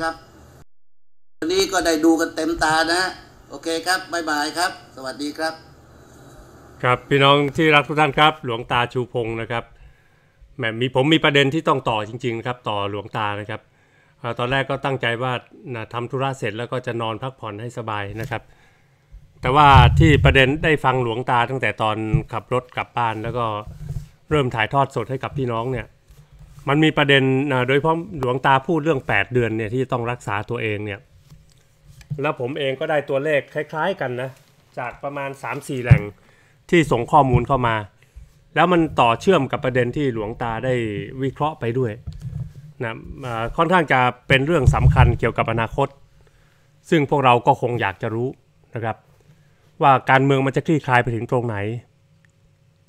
ครับวันนี้ก็ได้ดูกันเต็มตานะโอเคครับบ๊ายบายครับ สวัสดีครับ ครับพี่น้องที่รักทุกท่านครับ หลวงตาชูพงศ์นะครับแหมมีผมมีประเด็นที่ต้องต่อจริงๆครับ ต่อหลวงตานะครับตอนแรกก็ตั้งใจว่านะทำธุระเสร็จแล้วก็จะนอนพักผ่อนให้สบายนะครับ แต่ว่าที่ประเด็นได้ฟังหลวงตาตั้งแต่ตอนขับรถกลับบ้านแล้วก็เริ่มถ่ายทอดสดให้กับพี่น้องเนี่ยมันมีประเด็นโดยเพราะหลวงตาพูดเรื่อง 8 เดือนเนี่ยที่ต้องรักษาตัวเองเนี่ยแล้วผมเองก็ได้ตัวเลขคล้าย ๆ กันนะจากประมาณ 3-4 แหล่งที่ส่งข้อมูลเข้ามา แล้วมันต่อเชื่อมกับประเด็นที่หลวงตาได้วิเคราะห์ไปด้วยนะค่อนข้างจะเป็นเรื่องสำคัญเกี่ยวกับอนาคต ซึ่งพวกเราก็คงอยากจะรู้นะครับ ว่าการเมืองมันจะคลี่คลายไปถึงตรงไหน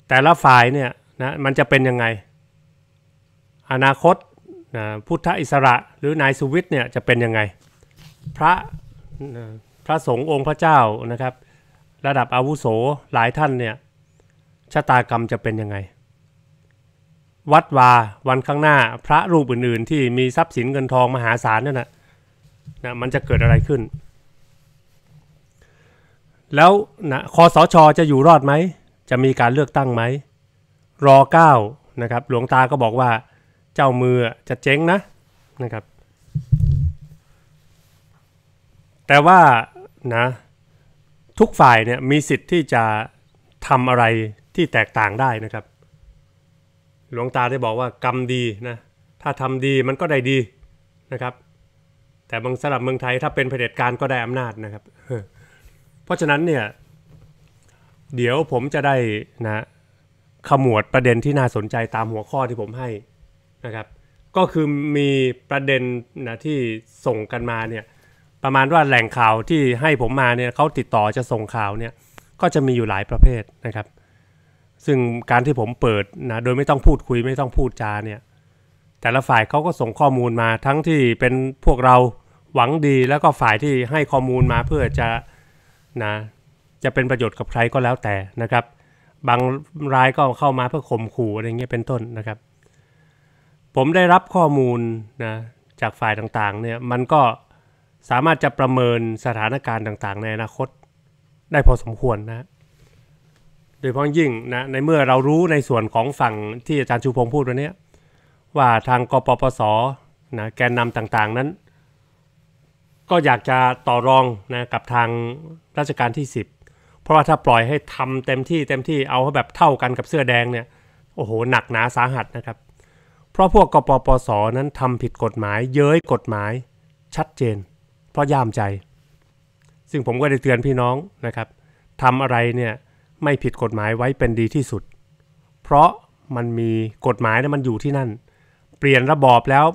แต่ละฝ่ายเนี่ยนะมันจะเป็นยังไงอนาคตนะพุทธอิสระ หรือนายสุวิทย์เนี่ย จะเป็นยังไง พระพระสงฆ์องค์พระเจ้านะครับ ระดับอาวุโสหลายท่านเนี่ย ชะตากรรมจะเป็นยังไง วัดวาวันข้างหน้าพระรูปอื่นๆ ที่มีทรัพย์สินเงินทองมหาศาลนั่นนะนะมันจะเกิดอะไรขึ้น แล้วนะคอสชอจะอยู่รอดไหม จะมีการเลือกตั้งไหมรอเก้านะครับหลวงตาก็บอกว่าจ้ามือจะเจ๊งนะนะครับแต่ว่านะทุกฝ่ายเนี่ยมีสิทธิ์ที่จะทำอะไรที่แตกต่างได้นะครับหลวงตาได้บอกว่ากรรมดีนะถ้าทำดีมันก็ได้ดีนะครับ แต่บางสำหรับเมืองไทยถ้าเป็นเผด็จการก็ได้อำนาจนะครับ เพราะฉะนั้นเนี่ยเดี๋ยวผมจะได้นะขมวดประเด็นที่น่าสนใจตามหัวข้อที่ผมให้นะครับก็คือมีประเด็นนะที่ส่งกันมาเนี่ยประมาณว่าแหล่งข่าวที่ให้ผมมาเนี่ยเขาติดต่อจะส่งข่าวเนี่ยก็จะมีอยู่หลายประเภทนะครับ ซึ่งการที่ผมเปิดนะโดยไม่ต้องพูดคุยไม่ต้องพูดจาเนี่ยแต่ละฝ่ายเขาก็ส่งข้อมูลมาทั้งที่เป็นพวกเราหวังดีแล้วก็ฝ่ายที่ให้ข้อมูลมาเพื่อจะนะจะเป็นประโยชน์กับใครก็แล้วแต่นะครับ บางรายก็เข้ามาเพื่อข่มขู่อะไรเงี้ยเป็นต้นนะครับผมได้รับข้อมูลนะจากฝ่ายต่างๆเนี่ยมันก็สามารถจะประเมินสถานการณ์ต่าง ๆ ในอนาคตได้พอสมควรนะ โดยเฉพาะยิ่งนะในเมื่อเรารู้ในส่วนของฝั่งที่อาจารย์ชูพงศ์พูดวันนี้ ว่าทางกปปสนะแกนนำต่างๆ นั้น ก็อยากจะต่อรองนะกับทางราชการที่ 10 เพราะว่าถ้าปล่อยให้ทำเต็มที่เต็มที่เอาแบบเท่ากันกับเสื้อแดงเนี่ยโอ้โหหนักหนาสาหัสนะครับราะพวกกปปสนั้นทำผิดกฎหมายเย้ยกฎหมายชัดเจน เพราะย่ามใจซึ่งผมก็ได้เตือนพี่น้องนะครับทำอะไรเนี่ยไม่ผิดกฎหมายไว้เป็นดีที่สุด เพราะมันมีกฎหมายนะมันอยู่ที่นั่น เปลี่ยนระบอบแล้ว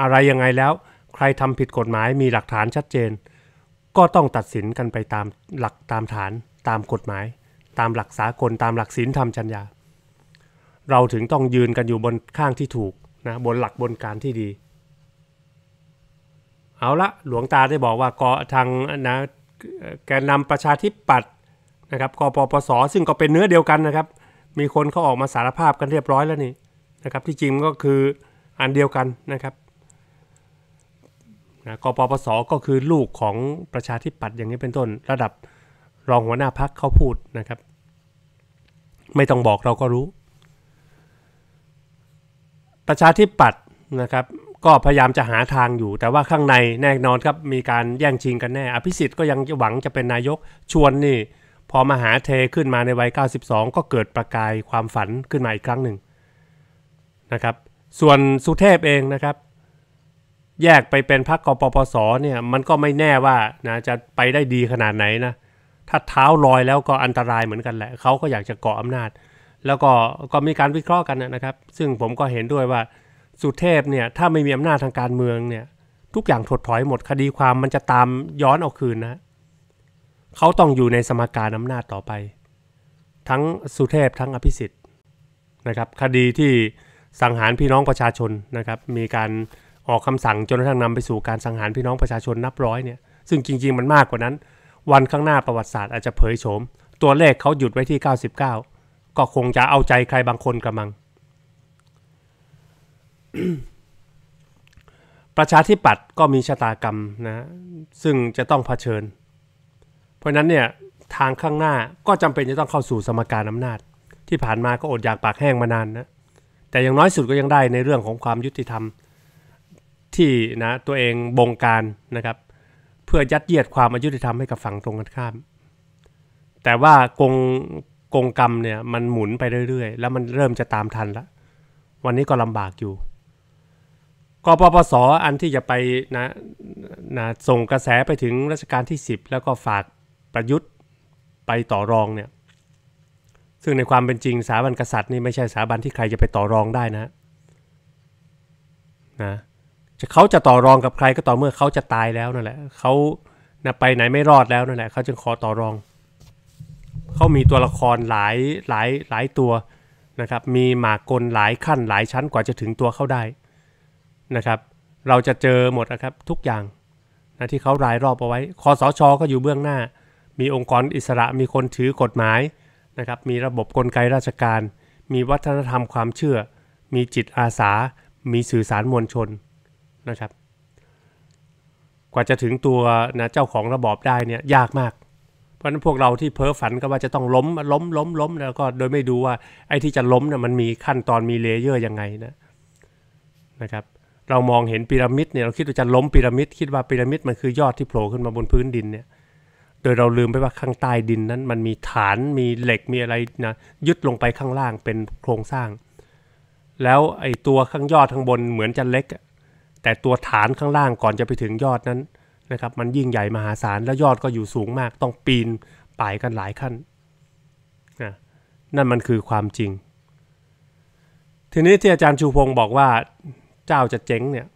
อะไรยังไงแล้ว ใครทำผิดกฎหมายมีหลักฐานชัดเจน ก็ต้องตัดสินกันไปตามหลักตามฐานตามกฎหมาย ตามหลักสากลตามหลักศีลธรรมจัญญาเราถึงต้องยืนกันอยู่บนข้างที่ถูกนะบนหลักบนการที่ดี เอาละหลวงตาได้บอกว่ากอทางนะแกนนำประชาธิปัตย์นะครับกปปสซึ่งก็เป็นเนื้อเดียวกันนะครับ มีคนเขาออกมาสารภาพกันเรียบร้อยแล้วนี่นะครับที่จริงก็คืออันเดียวกันนะครับนะกปปสก็คือลูกของประชาธิปัตย์อย่างนี้เป็นต้น ระดับรองหัวหน้าพักเขาพูดนะครับ ไม่ต้องบอกเราก็รู้ประชาธิปัตย์นะครับก็พยายามจะหาทางอยู่ แต่ว่าข้างในแน่นอนครับมีการแย่งชิงกันแน่ อภิสิทธิ์ก็ยังหวังจะเป็นนายกชวนนี่ พอมาหาเทขึ้นมาในวัย92 ก็เกิดประกายความฝันขึ้นมาอีกครั้งหนึ่งนะครับส่วนสุเทพเองนะครับแยกไปเป็นพรรคกปปสเนี่ยมันก็ไม่แน่ว่านะจะไปได้ดีขนาดไหนนะถ้าเท้าลอยแล้วก็อันตรายเหมือนกันแหละเขาก็อยากจะเกาะอำนาจแล้วก็ก็มีการวิเคราะห์กันนะครับ ซึ่งผมก็เห็นด้วยว่าสุเทพเนี่ยถ้าไม่มีอำนาจทางการเมืองเนี่ยทุกอย่างถดถอยหมด คดีความมันจะตามย้อนเอาคืนนะเขาต้องอยู่ในสมการอำนาจต่อไป ทั้งสุเทพทั้งอภิสิทธิ์นะครับคดีที่สังหารพี่น้องประชาชนนะครับมีการออกคำสั่งจนกระทั่งนำไปสู่การสังหารพี่น้องประชาชนนับร้อยเนี่ยซึ่งจริงๆมันมากกว่านั้น วันข้างหน้าประวัติศาสตร์อาจจะเผยโฉมตัวเลขเขาหยุดไว้ที่ 99ก็คงจะเอาใจใครบางคนกระมัง ประชาธิปัตย์ก็มีชะตากรรมนะ ซึ่งจะต้องเผชิญ เพราะนั้นเนี่ยทางข้างหน้าก็จำเป็นจะต้องเข้าสู่สมการอำนาจ ที่ผ่านมาก็อดอยากปากแห้งมานานนะ แต่อย่างน้อยสุดก็ยังได้ในเรื่องของความยุติธรรมที่นะตัวเองบงการนะครับ เพื่อยัดเยียดความอายุติธรรมให้กับฝั่งตรงกันข้าม แต่ว่ากงกงกรรมเนี่ยมันหมุนไปเรื่อย ๆ แล้วมันเริ่มจะตามทันละ วันนี้ก็ลำบากอยู่กปปสออันที่จะไปนะนะส่งกระแสไปถึงรัชกาลที่ 10 แล้วก็ฝากประยุทธ์ไปต่อรองเนี่ยซึ่งในความเป็นจริงสถาบันกษัตริย์นี่ไม่ใช่สถาบันที่ใครจะไปต่อรองได้นะนะจะเขาจะต่อรองกับใครก็ต่อเมื่อเขาจะตายแล้วนั่นแหละเขานะไปไหนไม่รอดแล้วนั่นแหละเขาจึงขอต่อรองเขามีตัวละครหลายหลายหลายตัวนะครับมีหมากกลหลายขั้นหลายชั้นกว่าจะถึงตัวเขาได้นะครับ เราจะเจอหมดนะครับทุกอย่างนะที่เขารายรอบเอาไว้คอสชก็อยู่เบื้องหน้า มีองค์กรอิสระมีคนถือกฎหมายนะครับมีระบบกลไกราชการ มีวัฒนธรรมความเชื่อ มีจิตอาสา มีสื่อสารมวลชนนะครับ กว่าจะถึงตัวนะเจ้าของระบอบได้เนี่ยยากมากพราะนั้นพวกเราที่เพ้อฝันก็ว่าจะต้องล้มล้มล้มล้มแล้วก็โดยไม่ดูว่าไอ้ที่จะล้มเนี่ยมันมีขั้นตอนมีเลเยอร์ยังไงนะนะครับเรามองเห็นพีระมิดเนี่ยเราคิดว่าจะล้มพีระมิดคิดว่าพีระมิดมันคือยอดที่โผล่ขึ้นมาบนพื้นดินเนี่ยโดยเราลืมไปว่าข้างใต้ดินนั้น มันมีฐานมีเหล็กมีอะไรนะยึดลงไปข้างล่างเป็นโครงสร้าง แล้วไอ้ตัวข้างยอดข้างบนเหมือนจะเล็ก แต่ตัวฐานข้างล่างก่อนจะไปถึงยอดนั้นนะครับมันยิ่งใหญ่มหาศาลและยอดก็อยู่สูงมาก ต้องปีนป่ายกันหลายขั้นนะนั่นมันคือความจริง ทีนี้ที่อาจารย์ชูพงศ์บอกว่าเจ้าจะเจ๊งเนี่ย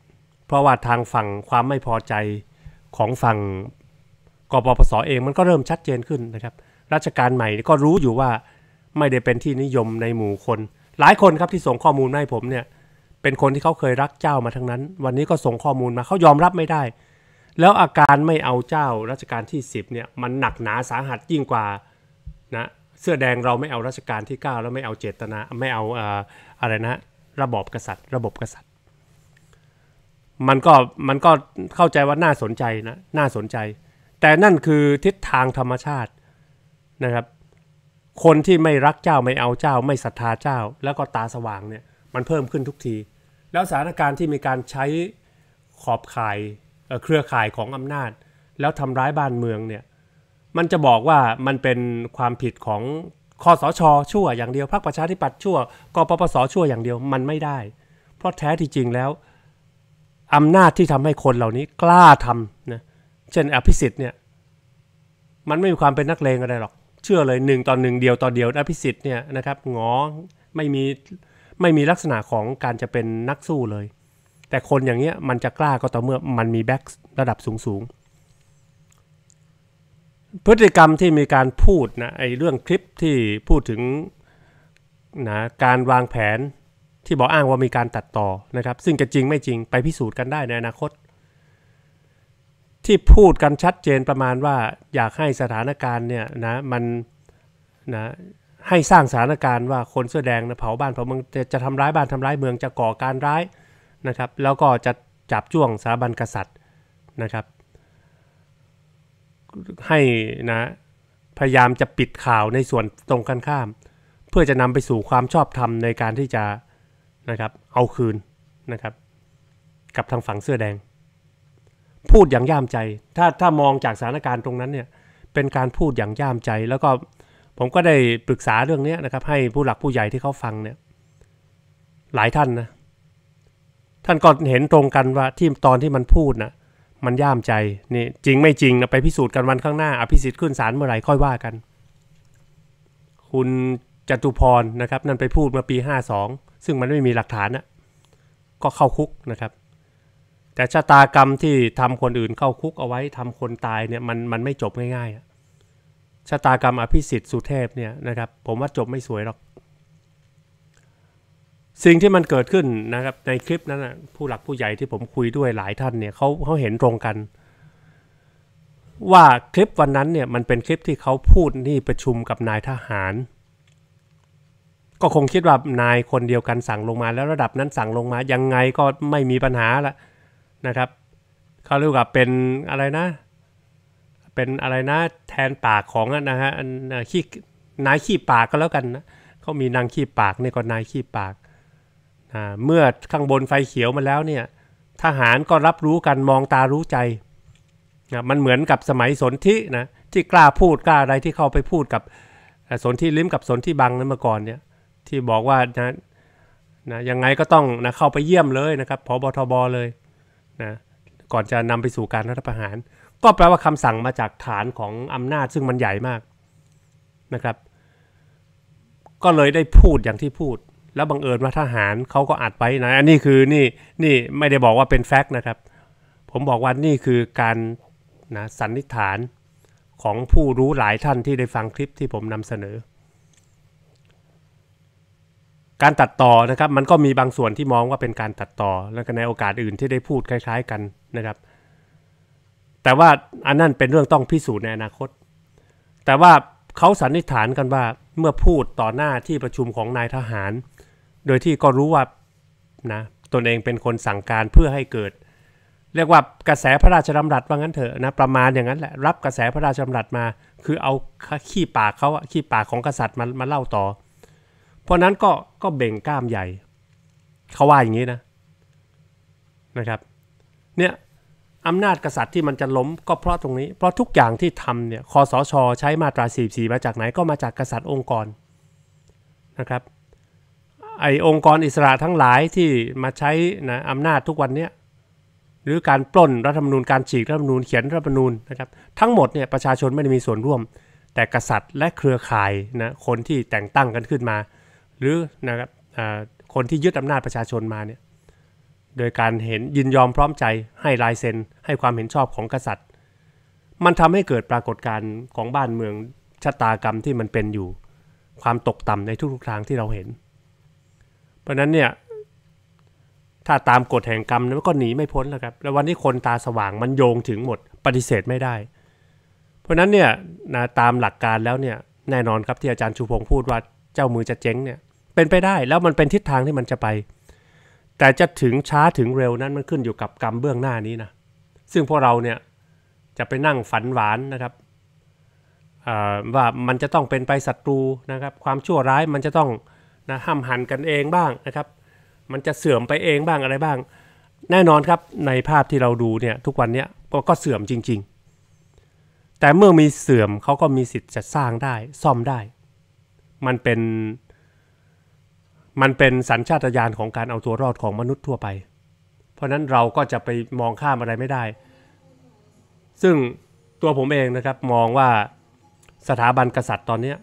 เพราะว่าทางฝั่งความไม่พอใจของฝั่งกปปสอเองมันก็เริ่มชัดเจนขึ้นนะครับรัชการใหม่ก็รู้อยู่ว่าไม่ได้เป็นที่นิยมในหมู่คน หลายคนครับที่ส่งข้อมูลมาให้ผมเนี่ยเป็นคนที่เขาเคยรักเจ้ามาทั้งนั้น วันนี้ก็ส่งข้อมูลมาเขายอมรับไม่ได้แล้วอาการไม่เอาเจ้ารัชกาลที่ 10เนี่ยมันหนักหนาสาหัสยิ่งกว่านะเสื้อแดงเราไม่เอารัชกาลที่9แล้วไม่เอาเจตนาไม่เอาอะไรนะระบอบกษัตริย์ ระบบกษัตริย์ มันก็มันก็เข้าใจว่าน่าสนใจนะน่าสนใจ แต่นั่นคือทิศทางธรรมชาตินะครับ คนที่ไม่รักเจ้าไม่เอาเจ้า ไม่ศรัทธาเจ้า แล้วก็ตาสว่างเนี่ยมันเพิ่มขึ้นทุกที แล้วสถานการณ์ที่มีการใช้ขอบข่ายเครือข่ายของอำนาจแล้วทำร้ายบ้านเมืองเนี่ยมันจะบอกว่ามันเป็นความผิดของคอสชชั่วอย่างเดียวพรรคประชาธิปัตย์ชั่วกปปสชั่วอย่างเดียวมันไม่ได้ เพราะแท้ที่จริงแล้วอำนาจที่ทำให้คนเหล่านี้กล้าทำนะเช่นอภิสิทธิ์เนี่ยมันไม่มีความเป็นนักเลงอะไรหรอก เชื่อเลยหนึ่งต่อหนึ่งเดียว ต่อเดียวอภิสิทธิ์เนี่ยนะครับงอไม่มีไม่มีลักษณะของการจะเป็นนักสู้เลยแต่คนอย่างเงี้ยมันจะกล้าก็ต่อเมื่อมันมีแบ็กระดับสูงๆ พฤติกรรมที่มีการพูดนะไอ้เรื่องคลิปที่พูดถึงนะการวางแผนที่บอกอ้างว่ามีการตัดต่อนะครับซึ่งจะจริงไม่จริงไปพิสูจน์กันได้ในอนาคต ที่พูดกันชัดเจนประมาณว่าอยากให้สถานการณ์เนี่ยนะมันนะให้สร้างสถานการณ์ว่าคนเสื้อแดงนะเผาบ้านเผาเมืองจะจะทำร้ายบ้านทำร้ายเมืองจะก่อการร้ายนะครับแล้วก็จะจับจ้วงสถาบันกษัตริย์นะครับ ให้นะพยายามจะปิดข่าวในส่วนตรงกันข้ามเพื่อจะนำไปสู่ความชอบธรรมในการที่จะนะครับเอาคืนนะครับ กับทางฝั่งเสื้อแดง พูดอย่างย่ามใจ ถ้าถ้ามองจากสถานการณ์ตรงนั้นเนี่ยเป็นการพูดอย่างย่ามใจแล้วก็ผมก็ได้ปรึกษาเรื่องนี้นะครับให้ผู้หลักผู้ใหญ่ที่เขาฟังเนี่ยหลายท่านนะท่านก็เห็นตรงกันว่าที่ตอนที่มันพูดนะมันย่ามใจนี่จริงไม่จริงนะไปพิสูจน์กันวันข้างหน้าอภิสิทธิ์ขึ้นศาลเมื่อไหร่ค่อยว่ากัน คุณจตุพรนะครับนั่นไปพูดมาปี 52 ซึ่งมันไม่มีหลักฐานนะก็เข้าคุกนะครับ แต่ชะตากรรมที่ทำคนอื่นเข้าคุกเอาไว้ ทำคนตายเนี่ยมันมันไม่จบง่ายๆชะตากรรมอภิสิทธิ์สุเทพเนี่ยนะครับผมว่าจบไม่สวยหรอกสิ่งที่มันเกิดขึ้นนะครับในคลิปนั้นนะผู้หลักผู้ใหญ่ที่ผมคุยด้วยหลายท่านเนี่ยเขาเขาเห็นตรงกัน ว่าคลิปวันนั้นเนี่ยมันเป็นคลิปที่เขาพูดที่ประชุมกับนายทหาร ก็คงคิดว่านายคนเดียวกันสั่งลงมา แล้วระดับนั้นสั่งลงมายังไงก็ไม่มีปัญหาละนะครับเขาเรียกว่าเป็นอะไรนะ เป็นอะไรนะแทนปากของนะฮะขี้นายขี้ปากก็แล้วกันนะเขามีนางขี้ปากนี่ก็นายขี้ปากเมื่อข้างบนไฟเขียวมาแล้วเนี่ยทหารก็รับรู้กันมองตารู้ใจนะมันเหมือนกับสมัยสนธินะที่กล้าพูดกล้าอะไรที่เข้าไปพูดกับสนธิลิ้มกับสนธิบังนั้นมอก่อนเนี่ยที่บอกว่านะนะยังไงก็ต้องนะเข้าไปเยี่ยมเลยนะครับพบทบเลยนะก่อนจะนำไปสู่การรัฐประหาร ก็แปลว่าคำสั่งมาจากฐานของอำนาจ ซึ่งมันใหญ่มากนะครับก็เลยได้พูดอย่างที่พูดแล้วบังเอิญว่าทหารเขาก็อัดไปนะ อันนี้คือนี่ นี่ไม่ได้บอกว่าเป็นแฟกต์นะครับ ผมบอกว่านี่คือการนะสันนิษฐานของผู้รู้หลายท่านที่ได้ฟังคลิปที่ผมนำเสนอ การตัดต่อนะครับ มันก็มีบางส่วนที่มองว่าเป็นการตัดต่อ แล้วก็ในโอกาสอื่นที่ได้พูดคล้าย ๆกันนะครับ แต่ว่าอันนั้นเป็นเรื่องต้องพิสูจน์ในอนาคต แต่ว่าเขาสันนิษฐานกันว่าเมื่อพูดต่อหน้าที่ประชุมของนายทหารโดยที่ก็รู้ว่า นะ ตนเองเป็นคนสั่งการเพื่อให้เกิด เรียกว่ากระแสพระราชดำรัสว่างั้นเถอะนะ ประมาณอย่างนั้นแหละ รับกระแสพระราชดำรัสมา คือเอาขี้ปากเขาขี้ปากของกษัตริย์มามาเล่าต่อ เพราะนั้นก็ ก็เบ่งกล้ามใหญ่ เขาว่าอย่างนี้นะ นะครับ เนี่ยอำนาจกษัตริย์ที่มันจะล้มก็เพราะตรงนี้ เพราะทุกอย่างที่ทำเนี่ยคอสชใช้มาตราสีมาจากไหนก็มาจากกษัตริย์องค์กรนะครับไอองค์กรอิสระทั้งหลายที่มาใช้นะอำนาจทุกวันเนี้ยหรือการปล้นรัฐธรรมนูญการฉีกรัฐธรรมนูญเขียนรัฐธรรมนูญนะครับทั้งหมดเนี่ยประชาชนไม่ได้มีส่วนร่วม แต่กษัตริย์และเครือข่ายนะคนที่แต่งตั้งกันขึ้นมา หรือนะครับคนที่ยึดอำนาจประชาชนมาเนี่ยโดยการเห็นยินยอมพร้อมใจให้ลายเซ็นให้ความเห็นชอบของกษัตริย์ มันทำให้เกิดปรากฏการณ์ของบ้านเมืองชะตากรรมที่มันเป็นอยู่ความตกต่ำในทุกๆทางที่เราเห็นราะนั้นเนี่ยถ้าตามกฎแห่งกรรมนันก็หนีไม่พ้นแล้วครับ แล้ววันนี้คนตาสว่างมันโยงถึงหมดปฏิเสธไม่ได้ เพราะนั้นเนี่ยนะตามหลักการแล้วเนี่ยแน่นอนครับที่อาจารย์ชูพงศ์พูดว่าเจ้ามือจะเจ๊งเนี่ยเป็นไปได้แล้วมันเป็นทิศทางที่มันจะไป แต่จะถึงช้าถึงเร็วนั้นมันขึ้นอยู่กับกรรมเบื้องหน้านี้นะซึ่งพวกเราเนี่ยจะไปนั่งฝันหวานนะครับว่ามันจะต้องเป็นไปศัตรูนะครับ ความชั่วร้ายมันจะต้องนะห้ามหันกันเองบ้างนะครับ มันจะเสื่อมไปเองบ้างอะไรบ้าง แน่นอนครับในภาพที่เราดูเนี่ยทุกวันเนี้ยก็ก็เสื่อมจริง ๆ แต่เมื่อมีเสื่อมเขาก็มีสิทธิ์จะสร้างได้ซ่อมได้ มันเป็น มันเป็นสัญชาตญาณของการเอาตัวรอดของมนุษย์ทั่วไป เพราะนั้นเราก็จะไปมองข้ามอะไรไม่ได้ ซึ่งตัวผมเองนะครับมองว่าสถาบันกษัตริย์ตอนนี้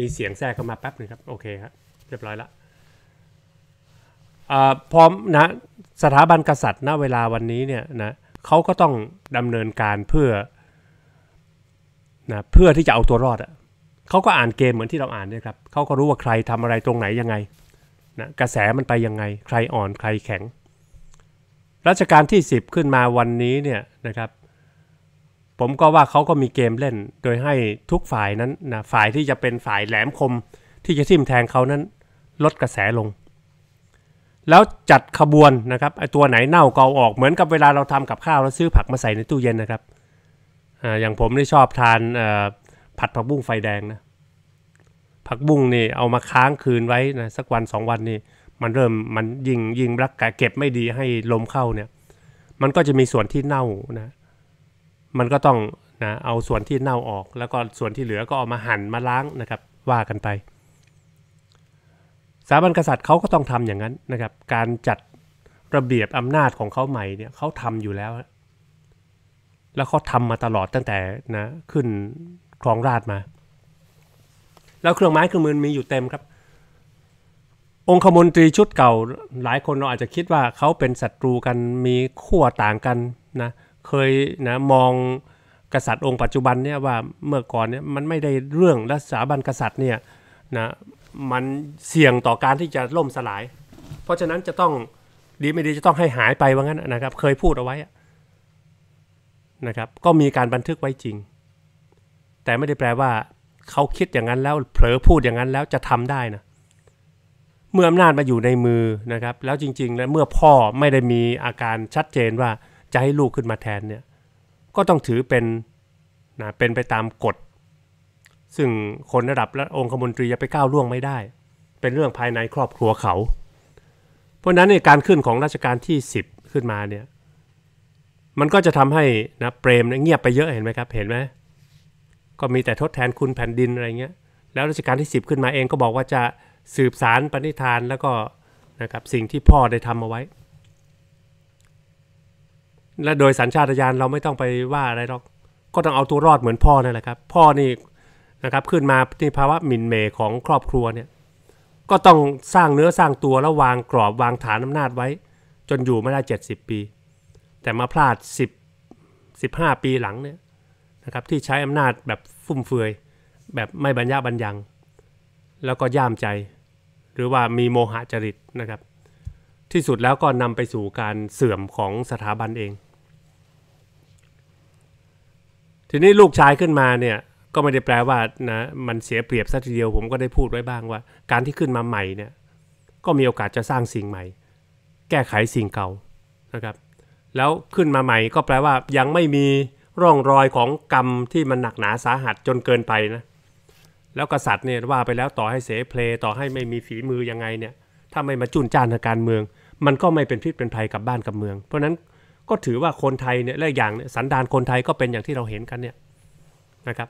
มีเสียงแทรกเข้ามา แป๊บนึงครับโอเคครับเรียบร้อยละพร้อมนะสถาบันกษัตริย์ณเวลาวันนี้เนี่ยนะเขาก็ต้องดำเนินการเพื่อนะเพื่อที่จะเอาตัวรอดอะ่ะเขาก็อ่านเกมเหมือนที่เราอ่านเนี่ยครับเขาก็รู้ว่าใครทำอะไรตรงไหนยังไงนะกระแสมันไปยังไง ใครอ่อนใครแข็งรัชกาลที่ 10 ขึ้นมาวันนี้เนี่ยนะครับผมก็ว่าเขาก็มีเกมเล่น โดยให้ทุกฝ่ายนั้นนะฝ่ายที่จะเป็นฝ่ายแหลมคมที่จะทิ่มแทงเขานั้น ลดกระแสลง แล้วจัดขบวนนะครับไอตัวไหนเน่าก็ออกเหมือนกับเวลาเราทำกับข้าว แล้วซื้อผักมาใส่ในตู้เย็นนะครับออย่างผมนี่ชอบทานผัดผักบุ้งไฟแดงนะผักบุ้งนี่เอามาค้างคืนไว้นะสักวันสองวันนี่มันเริ่มมันยิงยิงรักกะเก็บไม่ดีให้ลมเข้าเนี่ยมันก็จะมีส่วนที่เน่านะมันก็ต้องนะเอาส่วนที่เน่าออก แล้วก็ส่วนที่เหลือก็เอามาหั่น มาล้างนะครับ ว่ากันไปสถาบันกษัตริย์เขาก็ต้องทำอย่างนั้นนะครับ การจัดระเบียบอำนาจของเขาใหม่เนี่ยเขาทำอยู่แล้ว แล้วเขาทามาตลอดตั้งแต่นะขึ้นครองราชมา แล้วเครื่องไม้เครื่องมือมีอยู่เต็มครับ องคมนตรีชุดเก่า หลายคนเราอาจจะคิดว่าเขาเป็นศัตรูกันมีขั้วต่างกันนะเเคยนะมองกษัตริย์องค์ปัจจุบันเนี่ยว่าเมื่อก่อนเนี่ยมันไม่ได้เรื่องรัฐสถาบันกษัตริย์เนี่ยนะมันเสี่ยงต่อการที่จะล่มสลาย เพราะฉะนั้นจะต้องดีไม่ดีจะต้องให้หายไปว่างั้นนะครับเคยพูดเอาไว้นะครับก็มีการบันทึกไว้จริง แต่ไม่ได้แปลว่าเขาคิดอย่างนั้นแล้วเผลอพูดอย่างนั้นแล้วจะทำได้นะเมื่ออำนาจมาอยู่ในมือนะครับแล้วจริงๆแล้วเมื่อพ่อไม่ได้มีอาการชัดเจนว่าจะให้ลูกขึ้นมาแทนเนี่ยก็ต้องถือเป็นนะเป็นไปตามกฎ ซึ่งคนระดับและองคมนตรีจะไปก้าวล่วงไม่ได้ เป็นเรื่องภายในครอบครัวเขา เพราะนั้นในการขึ้นของราชการที่ 10 ขึ้นมาเนี่ยมันก็จะทำให้นะเปรมเงียบไปเยอะเห็นไหมครับ เห็นไหมก็มีแต่ทดแทนคุณแผ่นดินอะไรเงี้ยแล้วราชการที่ 10 ขึ้นมาเองก็บอกว่าจะสืบสารปณิธานแล้วก็นะครับสิ่งที่พ่อได้ทำเอาไว้และโดยสัญชาตญาณเราไม่ต้องไปว่าอะไรหรอก ก็ต้องเอาตัวรอดเหมือนพ่อนั่นแหละครับ พ่อนี่นะครับขึ้นมาที่ภาวะหมิ่นเมของครอบครัวเนี่ยก็ต้องสร้างเนื้อสร้างตัว แล้ววางกรอบวางฐานอำนาจไว้ จนอยู่ไม่ได้ 70 ปี แต่มาพลาด 10 15 ปีหลังเนี่ยนะครับที่ใช้อำนาจแบบฟุ่มเฟือย แบบไม่บรรยิบรรยัง แล้วก็ย่ามใจ หรือว่ามีโมหะจริตนะครับ ที่สุดแล้วก็นำไปสู่การเสื่อมของสถาบันเองทีนี้ลูกชายขึ้นมาเนี่ยก็ไม่ได้แปลว่านะมันเสียเปรียบซะทีเดียวผมก็ได้พูดไว้บ้างว่า การที่ขึ้นมาใหม่เนี่ยก็มีโอกาสจะสร้างสิ่งใหม่ แก้ไขสิ่งเก่านะครับแล้วขึ้นมาใหม่ก็แปลว่ายังไม่มีร่องรอยของกรรมที่มันหนักหนาสาหัสจนเกินไปนะแล้วกษัตริย์เนี่ยว่าไปแล้วต่อให้เสเพลต่อให้ไม่มีฝีมือยังไงเนี่ยถ้าไม่มาจุนจ้านทางการเมือง มันก็ไม่เป็นพิษเป็นภัยกับบ้านกับเมืองเพราะนั้นก็ถือว่าคนไทยเนี่ยและอย่างสันดานคนไทยก็เป็นอย่างที่เราเห็นกันเนี่ยนะครับ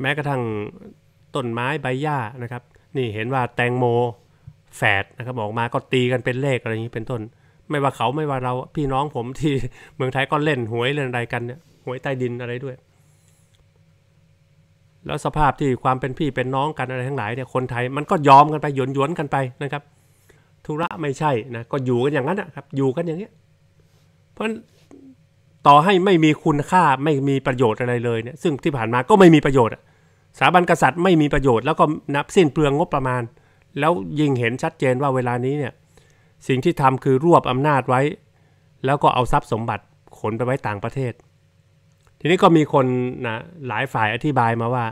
แม้กระทั่งต้นไม้ใบหญ้านะครับนี่เห็นว่าแตงโมแฝดนะครับ ออกมาก็ตีกันเป็นเลขอะไรอย่างนี้เป็นต้นไม่ว่าเขาไม่ว่าเราพี่น้องผมที่เมืองไทยก็เล่นหวยเล่นอะไรกันเนี่ยหวยใต้ดินอะไรด้วย แล้วสภาพที่ความเป็นพี่เป็นน้องกันอะไรทั้งหลายเนี่ยคนไทยมันก็ยอมกันไปหยวนหยวนกันไปนะครับธุระไม่ใช่นะก็อยู่กันอย่างนั้นนะครับอยู่กันอย่างเนี้ยพราะต่อให้ไม่มีคุณค่าไม่มีประโยชน์อะไรเลยเนี่ยซึ่งที่ผ่านมาก็ไม่มีประโยชน์สถาบันกษัตริย์ไม่มีประโยชน์แล้วก็นับสิ้นเปลืองงบประมาณ แล้วยิ่งเห็นชัดเจนว่าเวลานี้เนี่ยสิ่งที่ทำคือรวบอำนาจไว้ แล้วก็เอาทรัพย์สมบัติขนไปไว้ต่างประเทศ ทีนี้ก็มีคนนะหลายฝ่ายอธิบายมาว่า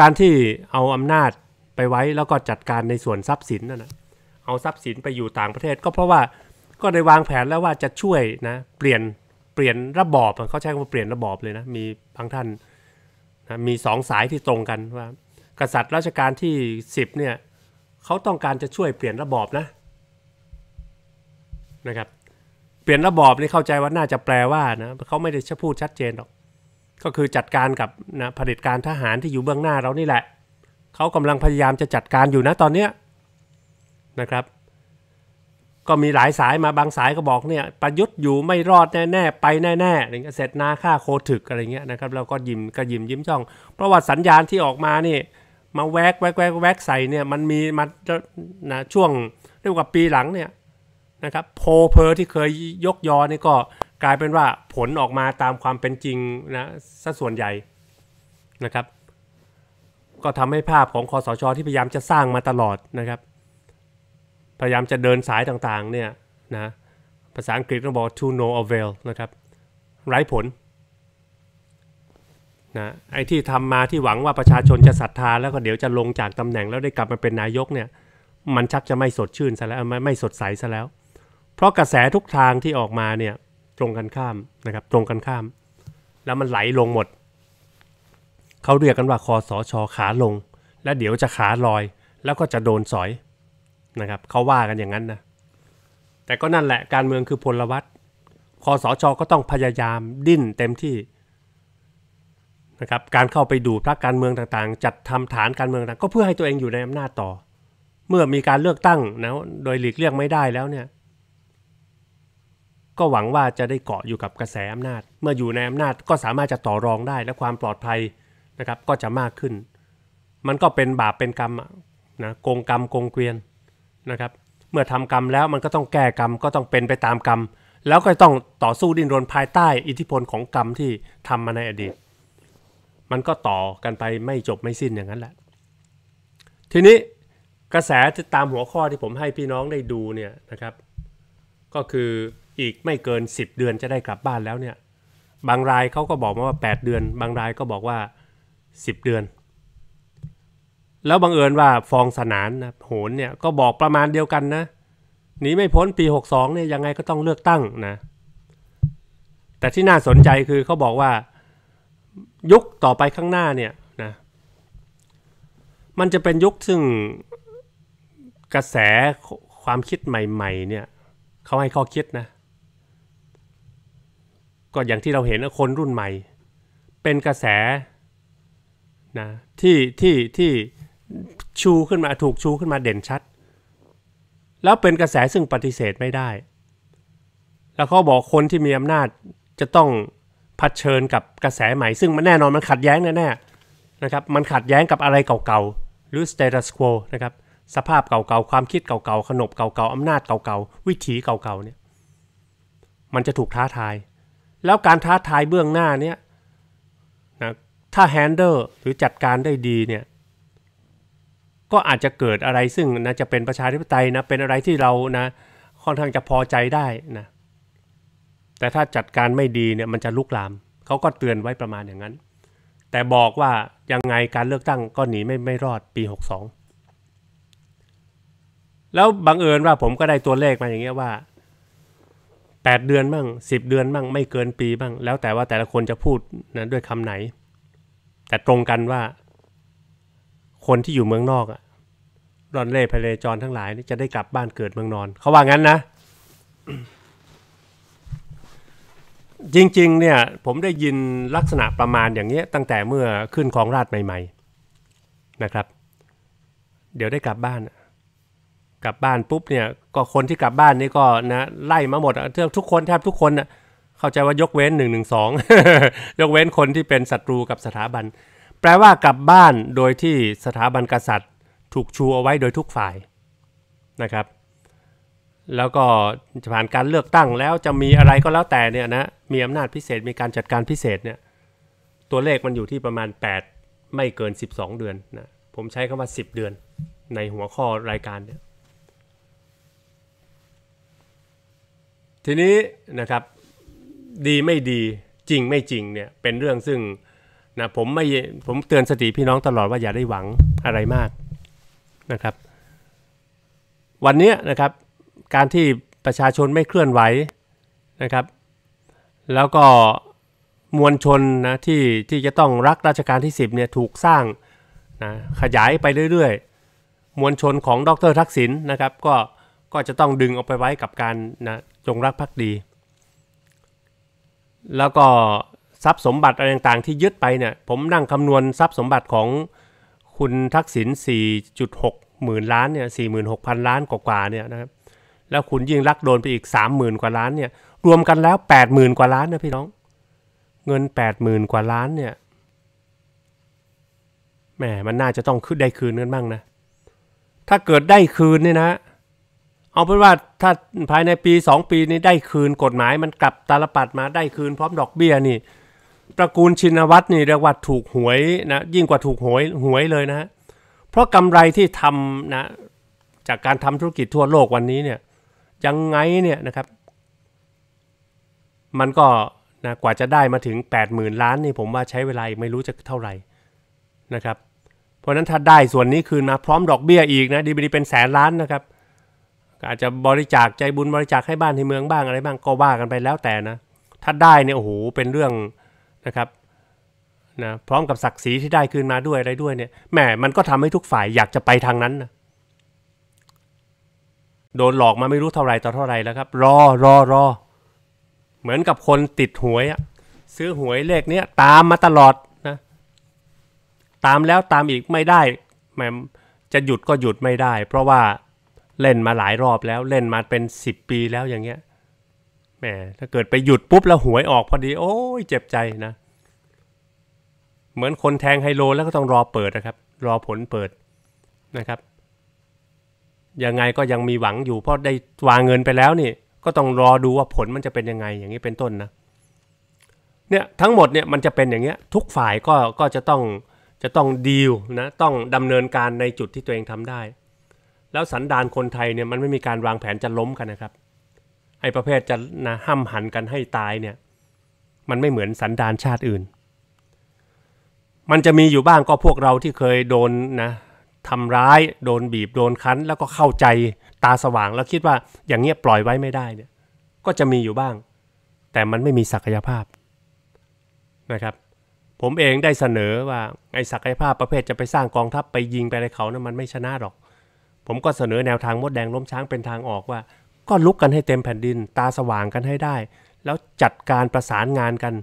การที่เอาอำนาจไปไว้ แล้วก็จัดการในส่วนทรัพย์สินนั่นนะเอาทรัพย์สินไปอยู่ต่างประเทศ ก็เพราะว่าก็ได้วางแผนแล้วว่าจะช่วยนะเปลี่ยนเปลี่ยนระบอบเขาใช้คำว่าเปลี่ยนระบอบเลยนะมีบางท่านนะมีสองสายที่ตรงกันว่ากษัตริย์ราชการที่ 10เนี่ยเขาต้องการจะช่วยเปลี่ยนระบอบนะนะครับ เปลี่ยนระบอบนี่เข้าใจว่าน่าจะแปลว่านะเขาไม่ได้ชพูดชัดเจนหรอก ก็คือจัดการกับนะเผด็จการทหารที่อยู่เบื้องหน้าเรานี่แหละเขากำลังพยายามจะจัดการอยู่นะตอนเนี้ยนะครับก็มีหลายสายมาบางสายก็บอกเนี่ยประยุทธ์อยู่ไม่รอดแน่ๆ ไปแน่ๆอะไรเงี้ยเสร็จนาค่าโคถึกอะไรเงี้ยนะครับเราก็ยิ้มก็ยิ้มยิ้มช่องเพราะว่าสัญญาณที่ออกมานี่มาแวกแวกแวกแวกใส่เนี่ยมันมีมานะช่วงเรียกว่าปีหลังเนี่ยนะครับโพเพอที่เคยยกยอนี่ก็กลายเป็นว่าผลออกมาตามความเป็นจริงนะสะส่วนใหญ่นะครับ ก็ทำให้ภาพของคอสชที่พยายามจะสร้างมาตลอดนะครับพยายามจะเดินสายต่าง ๆ เนี่ยนะ ภาษาอังกฤษต้องบอก to no avail นะครับไร้ผลนะ ไอ้ที่ทำมาที่หวังว่าประชาชนจะศรัทธาแล้วก็เดี๋ยวจะลงจากตำแหน่งแล้วได้กลับมาเป็นนายกเนี่ย มันชักจะไม่สดชื่นซะแล้ว ไม่ไม่สดใสซะแล้ว เพราะกระแสทุกทางที่ออกมาเนี่ย ตรงกันข้ามนะครับ ตรงกันข้าม แล้วมันไหลลงหมด เขาเรียกกันว่าคอสอชอขาลง และเดี๋ยวจะขาลอยแล้วก็จะโดนสอยนะครับเขาว่ากันอย่างนั้นนะแต่ก็นั่นแหละการเมืองคือพลวัตคอสชก็ต้องพยายามดิ้นเต็มที่นะครับการเข้าไปดูพรรคการเมืองต่างๆ จัดทำฐานการเมืองต่างก็เพื่อให้ตัวเองอยู่ในอำนาจต่อ เมื่อมีการเลือกตั้งนะโดยหลีกเลี่ยงไม่ได้แล้วเนี่ยก็หวังว่าจะได้เกาะอยู่กับกระแสอำนาจ เมื่ออยู่ในอำนาจก็สามารถจะต่อรองได้และความปลอดภัยนะครับก็จะมากขึ้น มันก็เป็นบาปเป็นกรรมนะกงกรรมกงเกวียนนะครับเมื่อทำกรรมแล้วมันก็ต้องแก้กรรมก็ต้องเป็นไปตามกรรม แล้วก็ต้องต่อสู้ดิ้นรนภายใต้อิทธิพลของกรรมที่ทำมาในอดีต มันก็ต่อกันไปไม่จบไม่สิ้นอย่างนั้นแหละ ทีนี้กระแสที่ตามหัวข้อที่ผมให้พี่น้องได้ดูเนี่ยนะครับก็คืออีกไม่เกิน 10 เดือนจะได้กลับบ้านแล้วเนี่ยบางรายเขาก็บอกมาว่า 8 เดือน บางรายก็บอกว่า 10 เดือนแล้วบังเอิญว่าฟองสนานนะโหนเนี่ยก็บอกประมาณเดียวกันนะหนีไม่พ้น ปี 62 เนี่ย ยังไงก็ต้องเลือกตั้ง นะ แต่ที่น่าสนใจคือเขาบอกว่ายุคต่อไปข้างหน้าเนี่ยนะมันจะเป็นยุคซึ่งกระแสความคิดใหม่ๆเนี่ยเขาให้ข้อคิดนะ ก็อย่างที่เราเห็นคนรุ่นใหม่ เป็นกระแสนะที่ที่ที่ทชูขึ้นมาถูกชูขึ้นมาเด่นชัด แล้วเป็นกระแสซึ่งปฏิเสธไม่ได้ แล้วเขาบอกคนที่มีอำนาจจะต้องเผชิญกับกระแสใหม่ ซึ่งมันแน่นอนมันขัดแย้งแน่ๆนะครับมันขัดแย้งกับอะไรเก่าๆ หรือ status quo นะครับสภาพเก่าๆ ความคิดเก่าๆ ขนบเก่าๆอำนาจเก่าๆ วิถีเก่าๆเนี่ยมันจะถูกท้าทาย แล้วการท้าทายเบื้องหน้าเนี่ยนะถ้าแฮนเดอร์หรือจัดการได้ดีเนี่ยก็อาจจะเกิดอะไรซึ่งนะจะเป็นประชาธิปไตยนะเป็นอะไรที่เรานะ ค่อนข้างจะพอใจได้นะ แต่ถ้าจัดการไม่ดีเนี่ยมันจะลุกลาม เขาก็เตือนไว้ประมาณอย่างนั้น แต่บอกว่ายังไงการเลือกตั้งก็หนีไม่ไม่รอดปี 62 แล้วบังเอิญว่าผมก็ได้ตัวเลขมาอย่างเงี้ยว่า 8 เดือนบ้าง10 เดือนบ้างไม่เกินปีบ้าง แล้วแต่ว่าแต่ละคนจะพูดนะด้วยคำไหน แต่ตรงกันว่าคนที่อยู่เมืองนอกอะรอนเล่พเลจร ทั้งหลาย นี่จะได้กลับบ้านเกิดเมืองนอน เขาว่างั้นนะ จริง ๆ เนี่ย ผมได้ยินลักษณะประมาณอย่างนี้ตั้งแต่เมื่อขึ้นของราชใหม่ ๆนะครับ เดี๋ยวได้กลับบ้าน กลับบ้านปุ๊บเนี่ยก็คนที่กลับบ้านนี่ก็นะไล่มาหมดทุกคนแทบทุกคนนะเข้าใจว่ายกเว้นหนึ่่งงงหนึสอยกเว้นคนที่เป็นศัตรูกับสถาบันแปลว่ากลับบ้านโดยที่สถาบันกษัตริย์ถูกชูเอาไว้โดยทุกฝ่ายนะครับ แล้วก็ผ่านการเลือกตั้งแล้วจะมีอะไรก็แล้วแต่เนี่ยนะ มีอำนาจพิเศษมีการจัดการพิเศษเนี่ยตัวเลขมันอยู่ที่ประมาณ 8 ไม่เกิน 12 เดือนนะผมใช้คำว่า 10 เดือน ในหัวข้อรายการเนี่ยทีนี้นะครับดีไม่ดีจริงไม่จริงเนี่ย เป็นเรื่องซึ่งนะผมไม่ผมเตือนสติพี่น้องตลอดว่าอย่าได้หวังอะไรมากนะครับ วันนี้นะครับการที่ประชาชนไม่เคลื่อนไหวนะครับ แล้วก็มวลชนนะที่ที่จะต้องรักราชการที่ 10เนี่ยถูกสร้างนะขยายไปเรื่อยๆ มวลชนของดรทักษิณนนะครับ ก็ก็จะต้องดึงออกไปไว้กับการนะจงรักภักดี แล้วก็ทรัพย์สมบัติอะไรต่างๆ ที่ยึดไปเนี่ย ผมนั่งคำนวณทรัพย์สมบัติของคุณทักษิณ4.6หมื่นล้านเนี่ย46,000 ล้านกว่าเนี่ยนะครับ แล้วคุณยิ่งรักโดนไปอีก 30,000 กว่าล้านเนี่ยรวมกันแล้ว 80,000 กว่าล้านนะพี่น้องเงิน 80,000 กว่าล้านเนี่ยแหมมันน่าจะต้องนได้คืนกันบ้างนะถ้าเกิดได้คืนเนี่ยนะเอาเป็นว่าถ้าภายในปี 2 ปีนี้ได้คืนกฎหมายมันกลับตาลปัดมาได้คืนพร้อมดอกเบี้ยนี่ตระกูลชินวัตรนี่เรียกว่าถูกหวยนะยิ่งกว่าถูกหวยหวยเลยนะ เพราะกำไรที่ทำนะ จากการทำธุรกิจทั่วโลกวันนี้เนี่ย ยังไงเนี่ยนะครับ มันก็นะกว่าจะได้มาถึง 80,000 ล้านนี่ผมว่าใช้เวลาไม่รู้จะเท่าไหร่นะครับ เพราะนั้นถ้าได้ส่วนนี้คืนมาพร้อมดอกเบี้ยอีกนะดีบดีเป็นแสนล้านนะครับอาจจะบริจาคใจบุญบริจาคให้บ้านให้เมืองบ้างอะไรบ้างก็ว่ากันไปแล้วแต่นะถ้าได้เนี่ยโอ้โหเป็นเรื่องนะครับนะพร้อมกับศักดิ์ศรีที่ได้คืนมาด้วยอะไรด้วยเนี่ยแหมมันก็ทำให้ทุกฝ่ายอยากจะไปทางนั้นนะโดนหลอกมา ไม่รู้เท่าไรต่อเท่าไรแล้วครับ รอรอรอเหมือนกับคนติดหวยอะซื้อหวยเลขเนี้ยตามมาตลอดนะตามแล้วตามอีกไม่ได้แหมจะหยุดก็หยุดไม่ได้ เพราะว่าเล่นมาหลายรอบแล้วเล่นมาเป็นสิบปีแล้วอย่างเงี้ยแหมถ้าเกิดไปหยุดปุ๊บแล้วหวยออกพอดีโอ้ยเจ็บใจนะ เหมือนคนแทงไฮโลแล้วก็ต้องรอเปิดนะครับ รอผลเปิดนะครับยังไงก็ยังมีหวังอยู่ เพราะได้วางเงินไปแล้วนี่ ก็ต้องรอดูว่าผลมันจะเป็นยังไง อย่างนี้เป็นต้นนะเนี่ยทั้งหมดเนี่ยมันจะเป็นอย่างเงี้ยทุกฝ่ายก็ก็จะต้องจะต้องดีลนะต้องดำเนินการในจุดที่ตัวเองทำได้ แล้วสันดานคนไทยเนี่ยมันไม่มีการวางแผนจะล้มกันนะครับไอ้ประเภทจะนะห้ำหันกันให้ตายเนี่ยมันไม่เหมือนสันดานชาติอื่น มันจะมีอยู่บ้างก็พวกเราที่เคยโดนนะทำร้ายโดนบีบโดนคั้น แล้วก็เข้าใจตาสว่างแล้วคิดว่าอย่างเงี้ยปล่อยไว้ไม่ได้เนี่ย ก็จะมีอยู่บ้าง แต่มันไม่มีศักยภาพนะครับผมเองได้เสนอว่าไอ้ศักยภาพประเภทจะไปสร้างกองทัพไปยิงไปอะไรเขานะั้นมันไม่ชนะหรอก ผมก็เสนอแนวทางมดแดงล้มช้างเป็นทางออกว่าก็ลุกกันให้เต็มแผ่นดินตาสว่างกันให้ได้ แล้วจัดการประสานงานกัน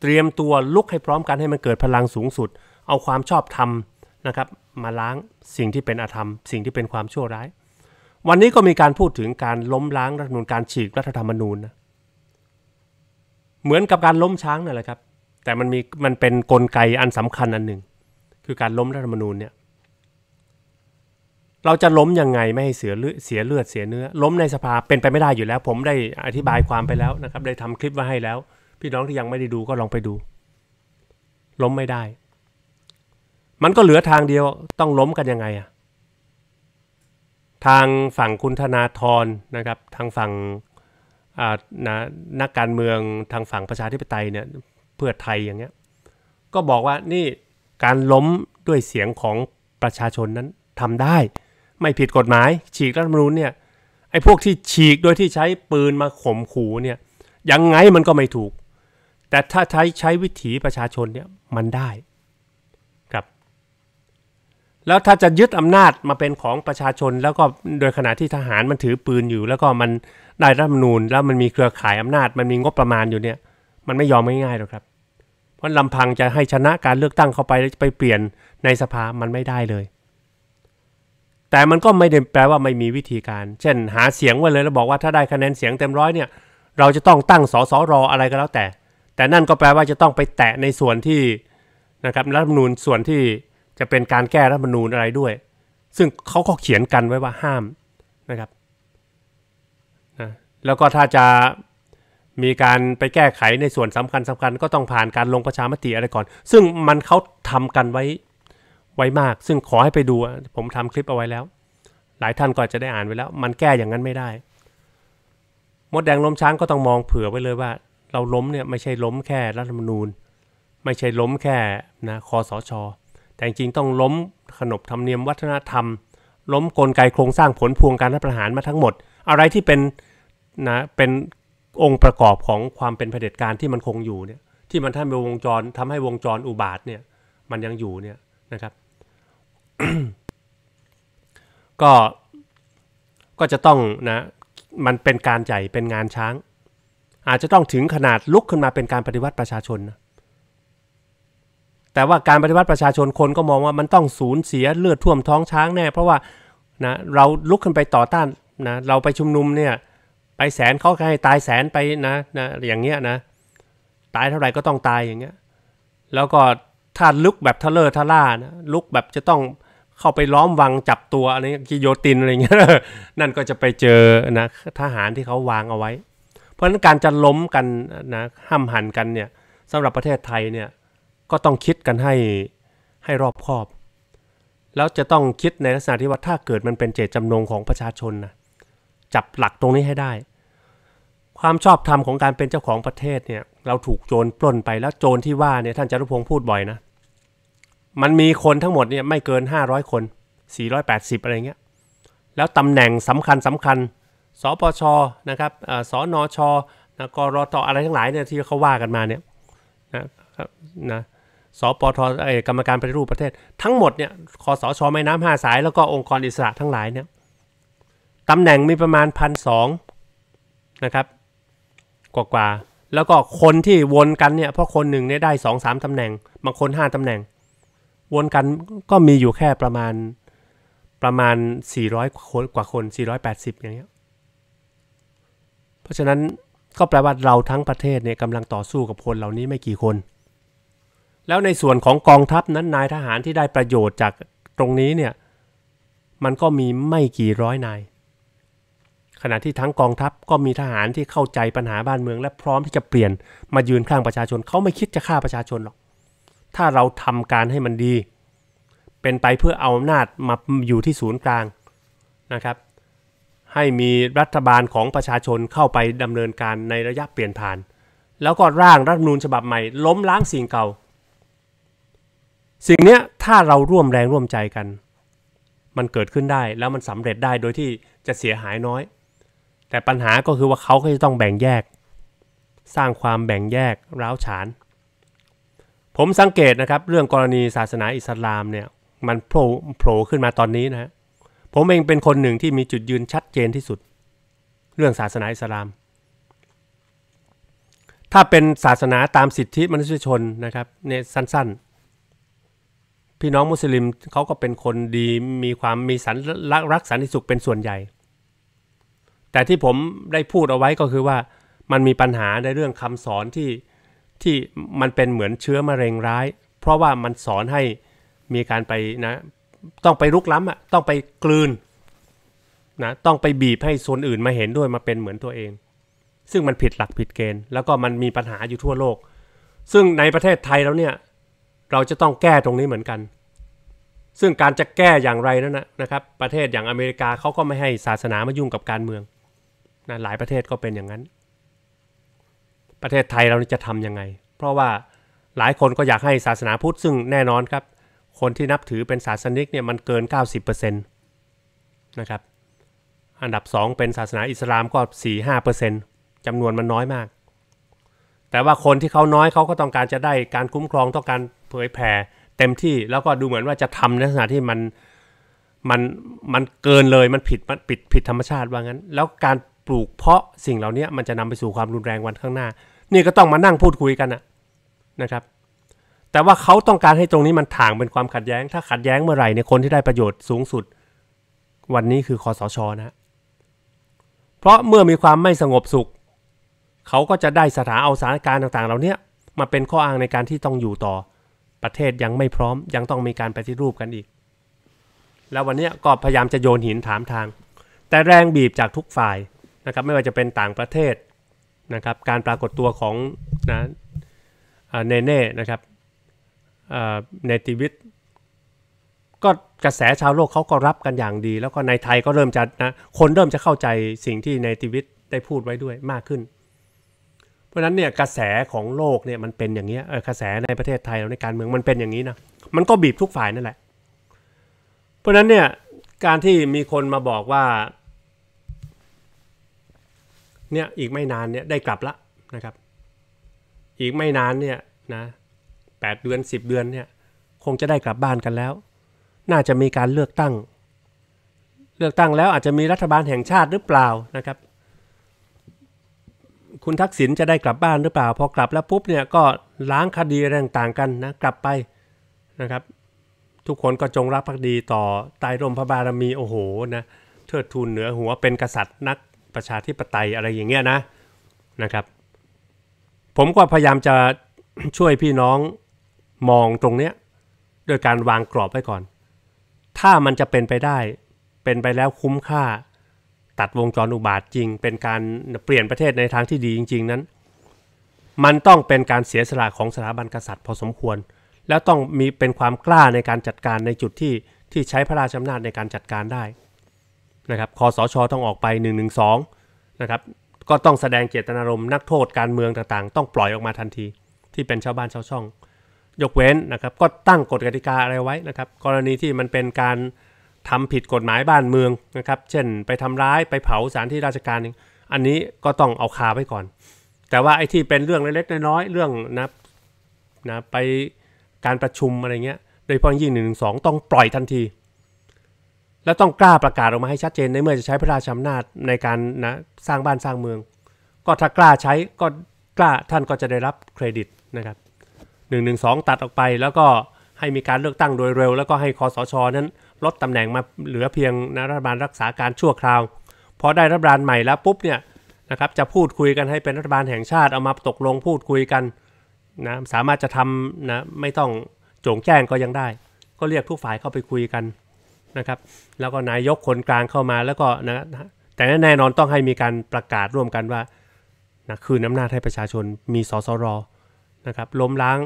เตรียมตัวลุกให้พร้อมกันให้มันเกิดพลังสูงสุด เอาความชอบธรรมนะครับมาล้างสิ่งที่เป็นอาธรรม สิ่งที่เป็นความชั่วร้าย วันนี้ก็มีการพูดถึงการล้มล้างรัฐธรรมนูญการฉีกรัฐธรรมนูญนะเหมือนกับการล้มช้างนั่นแหละครับแต่มันมีมันเป็นนกลไกอันสำคัญอันหนึ่งคือการล้มรัฐธรรมนูญเนี่ยเราจะล้มยังไงไม่ให้เสียเลือดเสียเลือดเสียเนื้อ ล้มในสภาเป็นไปไม่ได้อยู่แล้ว ผมได้อธิบายความไปแล้วนะครับ ได้ทำคลิปมาให้แล้ว พี่น้องที่ยังไม่ได้ดูก็ลองไปดู ล้มไม่ได้ มันก็เหลือทางเดียวต้องล้มกันยังไงอะทางฝั่งคุณธนาธรนะครับ ทางฝั่งนนักการเมืองทางฝั่งประชาธิปไตยเนี่ยเพื่อไทยอย่างเงี้ยก็บอกว่านี่การล้มด้วยเสียงของประชาชนนั้นทำได้ไม่ผิดกฎหมายฉีกรัฐมนูญเนี่ยไอ้พวกที่ฉีกโดยที่ใช้ปืนมาข่มขู่เนี่ยยังไงมันก็ไม่ถูก แต่ถ้าใช้ใช้วิถีประชาชนเนี่ยมันได้ครับแล้วถ้าจะยึดอำนาจมาเป็นของประชาชน แล้วก็โดยขณะที่ทหารมันถือปืนอยู่ แล้วก็มันได้รัฐมนูญแล้วมันมีเครือข่ายอำนาจมันมีงบประมาณอยู่เนี่ยมันไม่ยอมง่ายๆหรอกครับ เพราะลำพังจะให้ชนะการเลือกตั้งเข้าไปไปเปลี่ยนในสภามันไม่ได้เลยแต่มันก็ไม่ได้แปลว่าไม่มีวิธีการ เช่นหาเสียงไว้เลยแล้วบอกว่าถ้าได้คะแนนเสียงเต็มร้อยเนี่ยเราจะต้องตั้งสสรออะไรก็แล้วแต่ แต่นั่นก็แปลว่าจะต้องไปแตะในส่วนที่นะครับรัฐธรรมนูญส่วนที่จะเป็นการแก้รัฐธรรมนูญอะไรด้วย ซึ่งเขาก็เขียนกันไว้ว่าห้ามนะครับนะแล้วก็ถ้าจะมีการไปแก้ไขในส่วนสำคัญสำคัญก็ต้องผ่านการลงประชามติอะไรก่อน ซึ่งมันเขาทำกันไว้ไว้มากซึ่งขอให้ไปดู ผมทำคลิปเอาไว้แล้ว หลายท่านก็จะได้อ่านไว้แล้ว มันแก้อย่างนั้นไม่ได้มดแดงล้มช้างก็ต้องมองเผื่อไว้เลยว่า เราล้มเนี่ยไม่ใช่ล้มแค่รัฐธรรมนูญ ไม่ใช่ล้มแค่นะคอสช แต่จริงต้องล้ม ขนบธรรมเนียมวัฒนธรรม ล้มกลไกโครงสร้างผลพวงการรัฐประหารมาทั้งหมด อะไรที่เป็นนะ เป็นองค์ประกอบของความเป็นเผด็จการที่มันคงอยู่เนี่ย ที่มันทำให้วงจรทำให้วงจรอุบาทเนี่ย มันยังอยู่เนี่ยนะครับก็ ก็จะต้องนะ มันเป็นการใหญ่เป็นงานช้าง อาจจะต้องถึงขนาดลุกขึ้นมาเป็นการปฏิวัติประชาชนนะแต่ว่าการปฏิวัติประชาชนคนก็มองว่ามันต้องสูญเสียเลือดท่วมท้องช้างแน่ เพราะว่า นะ เราลุกขึ้นไปต่อต้าน นะ เราไปชุมนุมเนี่ย ไปแสนเขาให้ตายแสนไปนะ นะ อย่างเงี้ยนะ ตายเท่าไหร่ก็ต้องตายอย่างเงี้ย แล้วก็ถ้าลุกแบบทะเลอรทะล่านะ ลุกแบบจะต้องเข้าไปล้อมวัง จับตัวอะไรกิโยตินอะไรเงี้ยนั่นก็จะไปเจอนะทหารที่เขาวางเอาไว้ เพราะฉะนั้นการจะล้มกันนะห้ามหันกันเนี่ยสำหรับประเทศไทยเนี่ยก็ต้องคิดกันให้ให้รอบคอบ แล้วจะต้องคิดในลักษณะที่ว่า ถ้าเกิดมันเป็นเจตจำนงของประชาชนนะจับหลักตรงนี้ให้ได้ ความชอบธรรมของการเป็นเจ้าของประเทศเนี่ย เราถูกโจรปล้นไปแล้วโจรที่ว่าเนี่ยท่านจารุพงศ์พูดบ่อยนะมันมีคนทั้งหมดเนี่ยไม่เกิน 500 คน 480 อะไรเงี้ยแล้วตำแหน่งสำคัญสำคัญสปชนะครับสนชนะกรตอะไรทั้งหลายเนี่ยที่เขาว่ากันมาเนี่ยนะนะสปทอกรรมการปฏิรูปประเทศ ทั้งหมดเนี่ยคอสชไม่น้ำห้าสาย แล้วก็องค์กรอิสระทั้งหลายเนี่ยตำแหน่งมีประมาณพันสองนะครับกว่ากว่าแล้วก็คนที่วนกันเนี่ยเพราะคนหนึ่งเนี่ยได้สองสามตำแหน่ง บางคนห้าตำแหน่งวนกันก็มีอยู่แค่ประมาณประมาณ 400คนกว่าคน 480 อย่างเงี้ยเพราะฉะนั้นก็แปลว่าเราทั้งประเทศเนี่ยกำลังต่อสู้กับคนเหล่านี้ไม่กี่คน แล้วในส่วนของกองทัพนั้นนายทหารที่ได้ประโยชน์จากตรงนี้เนี่ยมันก็มีไม่กี่ร้อยนายขณะที่ทั้งกองทัพก็มีทหารที่เข้าใจปัญหาบ้านเมือง และพร้อมที่จะเปลี่ยนมายืนข้างประชาชนเขาไม่คิดจะฆ่าประชาชนหรอกถ้าเราทำการให้มันดี เป็นไปเพื่อเอาอำนาจมาอยู่ที่ศูนย์กลางนะครับ ให้มีรัฐบาลของประชาชนเข้าไปดำเนินการในระยะเปลี่ยนผ่าน แล้วก็ร่างรัฐมนูญฉบับใหม่ล้มล้างสิ่งเก่า สิ่งนี้ถ้าเราร่วมแรงร่วมใจกัน มันเกิดขึ้นได้แล้วมันสำเร็จได้โดยที่จะเสียหายน้อย แต่ปัญหาก็คือว่าเขาก็จะต้องแบ่งแยก สร้างความแบ่งแยกร้าวฉานผมสังเกตนะครับ เรื่องกรณีศาสนาอิสลามเนี่ย มันโผล่โผล่ขึ้นมาตอนนี้นะผมเองเป็นคนหนึ่งที่มีจุดยืนชัดเจนที่สุด เรื่องศาสนาอิสลาม ถ้าเป็นศาสนาตามสิทธิมนุษยชนนะครับเนี่ยสั้นๆ พี่น้องมุสลิมเขาก็เป็นคนดีมีความมีสันรักรักสันติสุขเป็นส่วนใหญ่ แต่ที่ผมได้พูดเอาไว้ก็คือว่ามันมีปัญหาในเรื่องคำสอนที่ที่มันเป็นเหมือนเชื้อมะเร็งร้าย เพราะว่ามันสอนให้มีการไปนะต้องไปลุกล้ำอ่ะต้องไปกลืนนะต้องไปบีบให้ส่วนอื่นมาเห็นด้วยมาเป็นเหมือนตัวเอง ซึ่งมันผิดหลักผิดเกณฑ์แล้วก็มันมีปัญหาอยู่ทั่วโลก ซึ่งในประเทศไทยแล้วเนี่ยเราจะต้องแก้ตรงนี้เหมือนกัน ซึ่งการจะแก้อย่างไรนั้นนะนะครับประเทศอย่างอเมริกาเขาก็ไม่ให้ศาสนามายุ่งกับการเมืองนะหลายประเทศก็เป็นอย่างนั้นประเทศไทยเราจะทํำยังไง เพราะว่าหลายคนก็อยากให้ศาสนาพุทธซึ่งแน่นอนครับ คนที่นับถือเป็นศาสนิกเนี่ยมันเกิน 90%นะครับอันดับ 2 เป็นศาสนาอิสลามก็ 4-5%จำนวนมันน้อยมาก แต่ว่าคนที่เขาน้อยเขาก็ต้องการจะได้การคุ้มครองต้องการเผยแผ่เต็มที่แล้วก็ดูเหมือนว่าจะทำในลักษณะที่มันมันมันเกินเลยมันผิดมันผิดผิดธรรมชาติว่างั้น แล้วการปลูกเพาะสิ่งเหล่านี้มันจะนำไปสู่ความรุนแรงวันข้างหน้า นี่ก็ต้องมานั่งพูดคุยกันนะครับ แต่ว่าเขาต้องการให้ตรงนี้มันถ่างเป็นความขัดแย้ง ถ้าขัดแย้งเมื่อไหร่ในคนที่ได้ประโยชน์สูงสุด วันนี้คือคอสชนะ เพราะเมื่อมีความไม่สงบสุข เขาก็จะได้สถานเอาสถานการณ์ต่างๆเหล่านี้มาเป็นข้ออ้างในการที่ต้องอยู่ต่อ ประเทศยังไม่พร้อมยังต้องมีการปฏิรูปกันอีก แล้ววันนี้ก็พยายามจะโยนหินถามทาง แต่แรงบีบจากทุกฝ่ายนะครับไม่ว่าจะเป็นต่างประเทศนะครับการปรากฏตัวของนะเนเน่นะครับเนติวิทย์ก็กระแสชาวโลกเขาก็รับกันอย่างดี แล้วก็ในไทยก็เริ่มจะนะคนเริ่มจะเข้าใจสิ่งที่เนติวิทย์ได้พูดไว้ด้วยมากขึ้น เพราะนั้นเนี่ยกระแสของโลกเนี่ยมันเป็นอย่างนี้กระแสในประเทศไทยในการเมืองมันเป็นอย่างนี้นะมันก็บีบทุกฝ่ายนั่นแหละ เพราะนั้นเนี่ยการที่มีคนมาบอกว่าเนี่ยอีกไม่นานเนี่ยได้กลับละนะครับ อีกไม่นานเนี่ยนะแเดือน 10เดือนเนี่ยคงจะได้กลับบ้านกันแล้ว น่าจะมีการเลือกตั้ง เลือกตั้งแล้วอาจจะมีรัฐบาลแห่งชาติหรือเปล่านะครับ คุณทักษิณจะได้กลับบ้านหรือเปล่าพอกลับแล้วปุ๊บเนี่ยก็ล้างคดีแรงต่างกันนะกลับไปนะครับ ทุกคนก็จงรักภักดีต่อตตยรมพระบารมีโอ้โหนะเทิดทูนเหนือหัวเป็นกษัตริย์นักประชาธิปไตยอะไรอย่างเงี้ยนะนะครับ ผมก็พยายามจะช่วยพี่น้องมองตรงเนี้ยโดยการวางกรอบไว้ก่อน ถ้ามันจะเป็นไปได้ เป็นไปแล้วคุ้มค่า ตัดวงจรอุบาทจริง เป็นการเปลี่ยนประเทศในทางที่ดีจริง ๆ นั้น มันต้องเป็นการเสียสละของสถาบันกษัตริย์พอสมควร แล้วต้องมีเป็นความกล้าในการจัดการในจุดที่ที่ใช้พระราชอำนาจในการจัดการได้นะครับคอสชอต้องออกไป 1 1 2 นะครับ ก็ต้องแสดงเจตนารมณ์นักโทษการเมืองต่างๆ ต้องปล่อยออกมาทันที ที่เป็นชาวบ้านชาวช่องยกเว้นนะครับ ก็ตั้งกฎกติกาอะไรไว้นะครับกรณีที่มันเป็นการทำผิดกฎหมายบ้านเมืองนะครับ เช่น ไปทำร้ายไปเผาสารที่ราชการอันนี้ก็ต้องเอาคาไว้ก่อน แต่ว่าไอ้ที่เป็นเรื่องเล็กๆน้อยๆเรื่องนะนะไปการประชุมอะไรเงี้ยโดยพ้พงยิ่งหนึ่งสองต้องปล่อยทันทีแล้วต้องกล้าประกาศออกมาให้ชัดเจนในเมื่อจะใช้พระราชอำนาจในการนะสร้างบ้านสร้างเมือง ก็ถ้ากล้าใช้ก็กล้าท่านก็จะได้รับเครดิตนะครับหนึ่่งงงหนึสอตัดออกไปแล้วก็ให้มีการเลือกตั้งโดยเร็ว แล้วก็ให้คอสชอนั้นลดตำแหน่งมาเหลือเพียงนะรัฐบาลรักษาการชั่วคราว พอได้รัฐบาลใหม่แล้วปุ๊บเนี่ยนะครับจะพูดคุยกันให้เป็นรัฐบาลแห่งชาติเอามาตกลงพูดคุยกันนะสามารถจะทำนะไม่ต้องโจงแจ้งก็ยังได้ ก็เรียกทุกฝ่ายเข้าไปคุยกันนะครับ แล้วก็นายกคนกลางเข้ามาแล้วก็นะแต่แน่นอนต้องให้มีการประกาศร่วมกันว่านะคืนอำนาจให้ประชาชนมีสสรนะครับล้มล้าง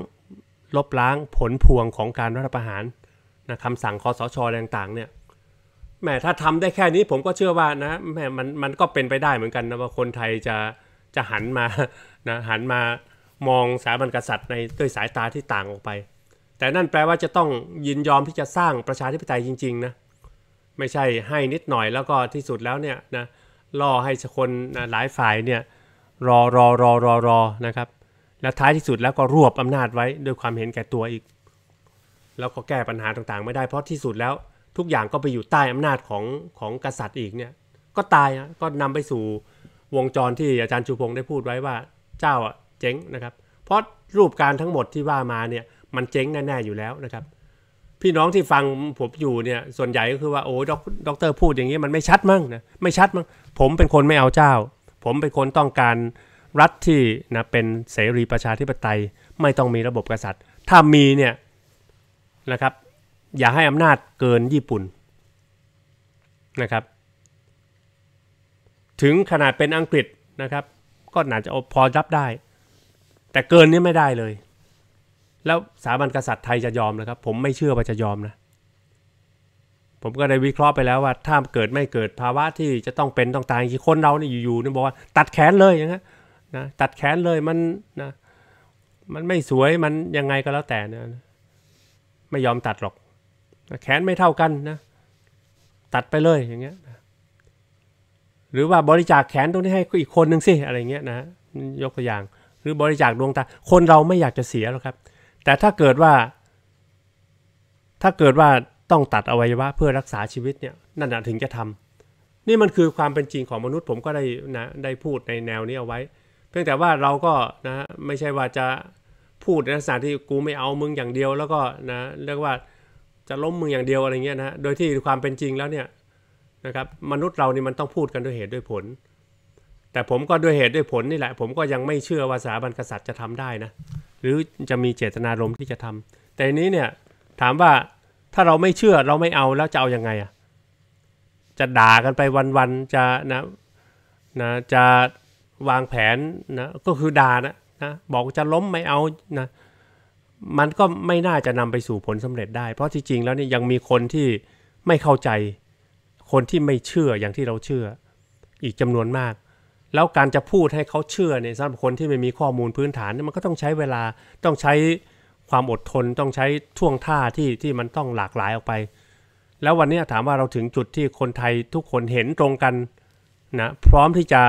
ลบล้างผลพวงของการรัฐประหารนะคำสั่งคอสชอต่างๆเนี่ยแม่ถ้าทำได้แค่นี้ผมก็เชื่อว่านะแม่มันมันก็เป็นไปได้เหมือนกันนะว่าคนไทยจะจะหันมานะหันมามองสถาบันกษัตริย์ในด้วยสายตาที่ต่างออกไป แต่นั่นแปลว่าจะต้องยินยอมที่จะสร้างประชาธิปไตยจริงๆนะไม่ใช่ให้นิดหน่อยแล้วก็ที่สุดแล้วเนี่ยนะรอให้คนนะหลายฝ่ายเนี่ยรอรอรอรอรอนะครับ แล้วท้ายที่สุดแล้วก็รวบอำนาจไว้ด้วยความเห็นแก่ตัวอีก แล้วก็แก้ปัญหาต่างๆไม่ได้เพราะที่สุดแล้ว ทุกอย่างก็ไปอยู่ใต้อำนาจของของกษัตริย์อีกเนี่ย ก็ตายนะก็นำไปสู่วงจรที่อาจารย์ชูพงศ์ได้พูดไว้ว่า เจ้าอ่ะเจ๊งนะครับ เพราะรูปการทั้งหมดที่ว่ามาเนี่ย มันเจ๊งแน่ๆอยู่แล้วนะครับพี่น้องที่ฟังผมอยู่เนี่ยส่วนใหญ่ก็คือว่า โอ้ด็อกด็อกเตอร์พูดอย่างนี้มันไม่ชัดมั้งนะไม่ชัดมั้ง ผมเป็นคนไม่เอาเจ้า ผมเป็นคนต้องการรัฐที่นะเป็นเสรีประชาธิปไตยไม่ต้องมีระบบกษัตริย์ ถ้ามีเนี่ยนะครับ อย่าให้อำนาจเกินญี่ปุ่นนะครับ ถึงขนาดเป็นอังกฤษนะครับ ก็น่าจะพอรับได้ แต่เกินนี้ไม่ได้เลยแล้วสถาบันกษัตริย์ไทยจะยอมนะครับ ผมไม่เชื่อว่าจะยอมนะผมก็ได้วิเคราะห์ไปแล้วว่าถ้าเกิดไม่เกิดภาวะที่จะต้องเป็นต้องตายีคนเราเนี่ยอยู่ๆนี่บอกว่าตัดแขนเลยอย่างเงี้ยนะตัดแขนเลยมันนะมันไม่สวยมันยังไงก็แล้วแต่นะไม่ยอมตัดหรอก แขนไม่เท่ากันนะ ตัดไปเลยอย่างเงี้ยหรือว่าบริจาคแขนตรงนี้ให้อีกคนหนึ่งสิอะไรเงี้ยนะยกตัวอย่าง หรือบริจาคดวงตาคนเราไม่อยากจะเสียหรอกครับแต่ถ้าเกิดว่า ถ้าเกิดว่าต้องตัดอวัยวะเพื่อรักษาชีวิตเนี่ยนั่นถึงจะทำ นี่มันคือความเป็นจริงของมนุษย์ผมก็ได้นะได้พูดในแนวนี้เอาไว้ เพียงแต่ว่าเราก็นะไม่ใช่ว่าจะพูดในลักษณะที่กูไม่เอามึงอย่างเดียว แล้วก็นะ เรียกว่าจะล้มมึงอย่างเดียวอะไรเงี้ยนะโดยที่ความเป็นจริงแล้วเนี่ยนะครับมนุษย์เรานี่มันต้องพูดกันด้วยเหตุด้วยผลแต่ผมก็ด้วยเหตุด้วยผลนี่แหละผมก็ยังไม่เชื่อว่าสถาบันกษัตริย์จะทำได้นะหรือจะมีเจตนารมณ์ที่จะทำ แต่นี้เนี่ย ถามว่าถ้าเราไม่เชื่อเราไม่เอาแล้วจะเอาอยัางไงอ่ะจะด่ากันไปวันๆจะนะนะจะวางแผนนะก็คือด่านะนะบอกจะล้มไม่เอานะมันก็ไม่น่าจะนำไปสู่ผลสำเร็จได้ เพราะที่จริงแล้วเนี่ยยังมีคนที่ไม่เข้าใจคนที่ไม่เชื่ออย่างที่เราเชื่ออีกจำนวนมากแล้วการจะพูดให้เขาเชื่อเนี่ยสำหรับคนที่ไม่มีข้อมูลพื้นฐานมันก็ต้องใช้เวลาต้องใช้ความอดทนต้องใช้ท่วงท่าที่ ที่มันต้องหลากหลายออกไป แล้ววันนี้ถามว่าเราถึงจุดที่คนไทยทุกคนเห็นตรงกันนะพร้อมที่จะ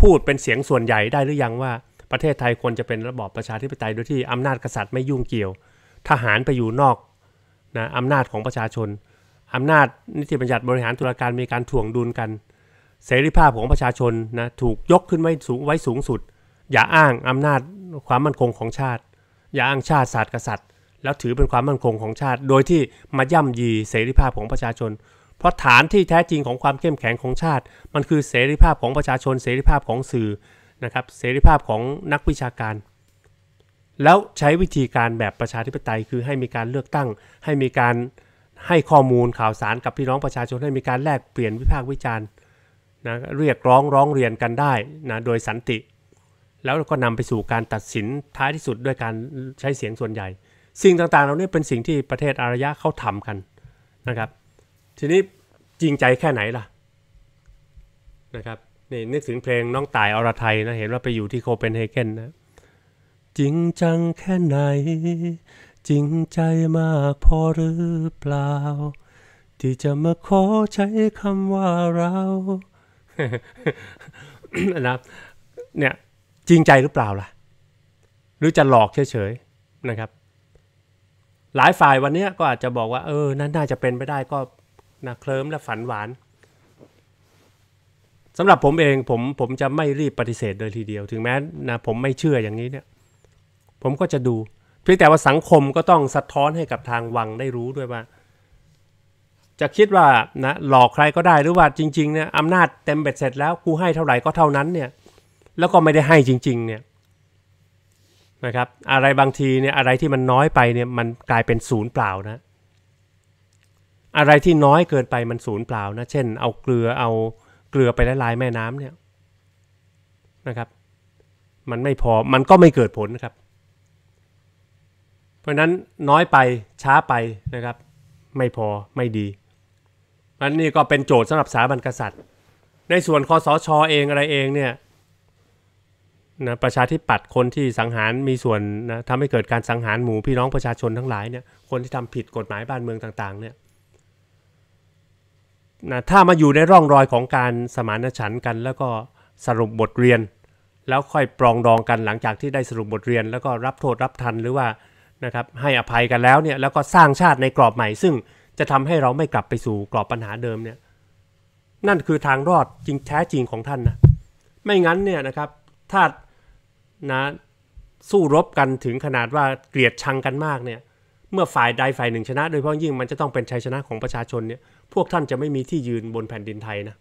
พูดเป็นเสียงส่วนใหญ่ได้หรือยังว่า ประเทศไทยควรจะเป็นระบอบประชาธิปไตยโดยที่อำนาจกษัตริย์ไม่ยุ่งเกี่ยว ทหารไปอยู่นอกนะอำนาจของประชาชนอำนาจนิติบัญญัติบริหารตุลาการมีการถ่วงดุลกันเสรีภาพของประชาชนนะถูกยกขึ้นไว้สูงไว้สูงสุด อย่าอ้างอำนาจความมั่นคงของชาติ อย่าอ้างชาติศาสตร์กษัตริย์ แล้วถือเป็นความมั่นคงของชาติ โดยที่มาย่ำยีเสรีภาพของประชาชน เพราะฐานที่แท้จริงของความเข้มแข็งของชาติ มันคือเสรีภาพของประชาชนเสรีภาพของสื่อนะครับเสรีภาพของนักวิชาการ แล้วใช้วิธีการแบบประชาธิปไตย คือให้มีการเลือกตั้งให้มีการให้ข้อมูลข่าวสารกับพี่น้องประชาชน ให้มีการแลกเปลี่ยนวิพากษ์วิจารณ์นะเรียกร้องร้องเรียนกันได้นะโดยสันติ แล้วก็นำไปสู่การตัดสินท้ายที่สุดด้วยการใช้เสียงส่วนใหญ่สิ่งต่างๆเราเนี่ยเป็นสิ่งที่ประเทศอารยะเขาทำกันนะครับ ทีนี้จริงใจแค่ไหนล่ะนะครับนี่นึกถึงเพลงน้องต่ายอรไทยนะเห็นว่าไปอยู่ที่โคเปนเฮเกนนะจริงจังแค่ไหน จริงใจมากพอหรือเปล่า ที่จะมาขอใช้คำว่าเรานะครับเนี่ยจริงใจหรือเปล่าล่ะ หรือจะหลอกเฉยๆนะครับ หลายฝ่ายวันนี้ก็อาจจะบอกว่าเออนั่นน่าจะเป็นไปได้ก็นะเคลิ้มและฝันหวานสำหรับผมเองผมผมจะไม่รีบปฏิเสธโดยทีเดียว ถึงแม้นะผมไม่เชื่ออย่างนี้เนี่ย ผมก็จะดูเพียงแต่ว่าสังคมก็ต้องสะท้อนให้กับทางวังได้รู้ด้วยว่าจะคิดว่านะหลอกใครก็ได้หรือว่าจริงๆเนี่ยอำนาจเต็มเบ็ดเสร็จแล้วกูให้เท่าไหร่ก็เท่านั้นเนี่ยแล้วก็ไม่ได้ให้จริงๆเนี่ยนะครับอะไรบางทีเนี่ยอะไรที่มันน้อยไปเนี่ยมันกลายเป็นศูนย์เปล่านะอะไรที่น้อยเกินไปมันศูนย์เปล่านะเช่นเอาเกลือเอาเกลือไปละลายแม่น้ำเนี่ยนะครับมันไม่พอมันก็ไม่เกิดผลนะครับ เพราะนั้นน้อยไปช้าไปนะครับ ไม่พอไม่ดีนันนี่ก็เป็นโจทย์สำหรับสถาบันกษัตริย์ ในส่วนคอสชอเองอะไรเองเนี่ยนะประชาธิปัตย์คนที่สังหารมีส่วนนะทำให้เกิดการสังหารหมู่พี่น้องประชาชนทั้งหลายเนี่ยคนที่ทำผิดกฎหมายบ้านเมืองต่างๆเนี่ยนะถ้ามาอยู่ในร่องรอยของการสมานฉันกัน แล้วก็สรุปบทเรียน แล้วค่อยปรองดองกันหลังจากที่ได้สรุปบทเรียนแล้วก็รับโทษรับทันหรือว่านะครับให้อภัยกันแล้วเนี่ยแล้วก็สร้างชาติในกรอบใหม่ซึ่งจะทำให้เราไม่กลับไปสู่กรอบปัญหาเดิมเนี่ย นั่นคือทางรอดจริงแท้จริงของท่านนะไม่งั้นเนี่ยนะครับ ถ้านะสู้รบกันถึงขนาดว่าเกลียดชังกันมากเนี่ย เมื่อฝ่ายใดฝ่ายหนึ่งชนะ โดยเฉพาะยิ่งมันจะต้องเป็นชัยชนะของประชาชนเนี่ย พวกท่านจะไม่มีที่ยืนบนแผ่นดินไทยนะ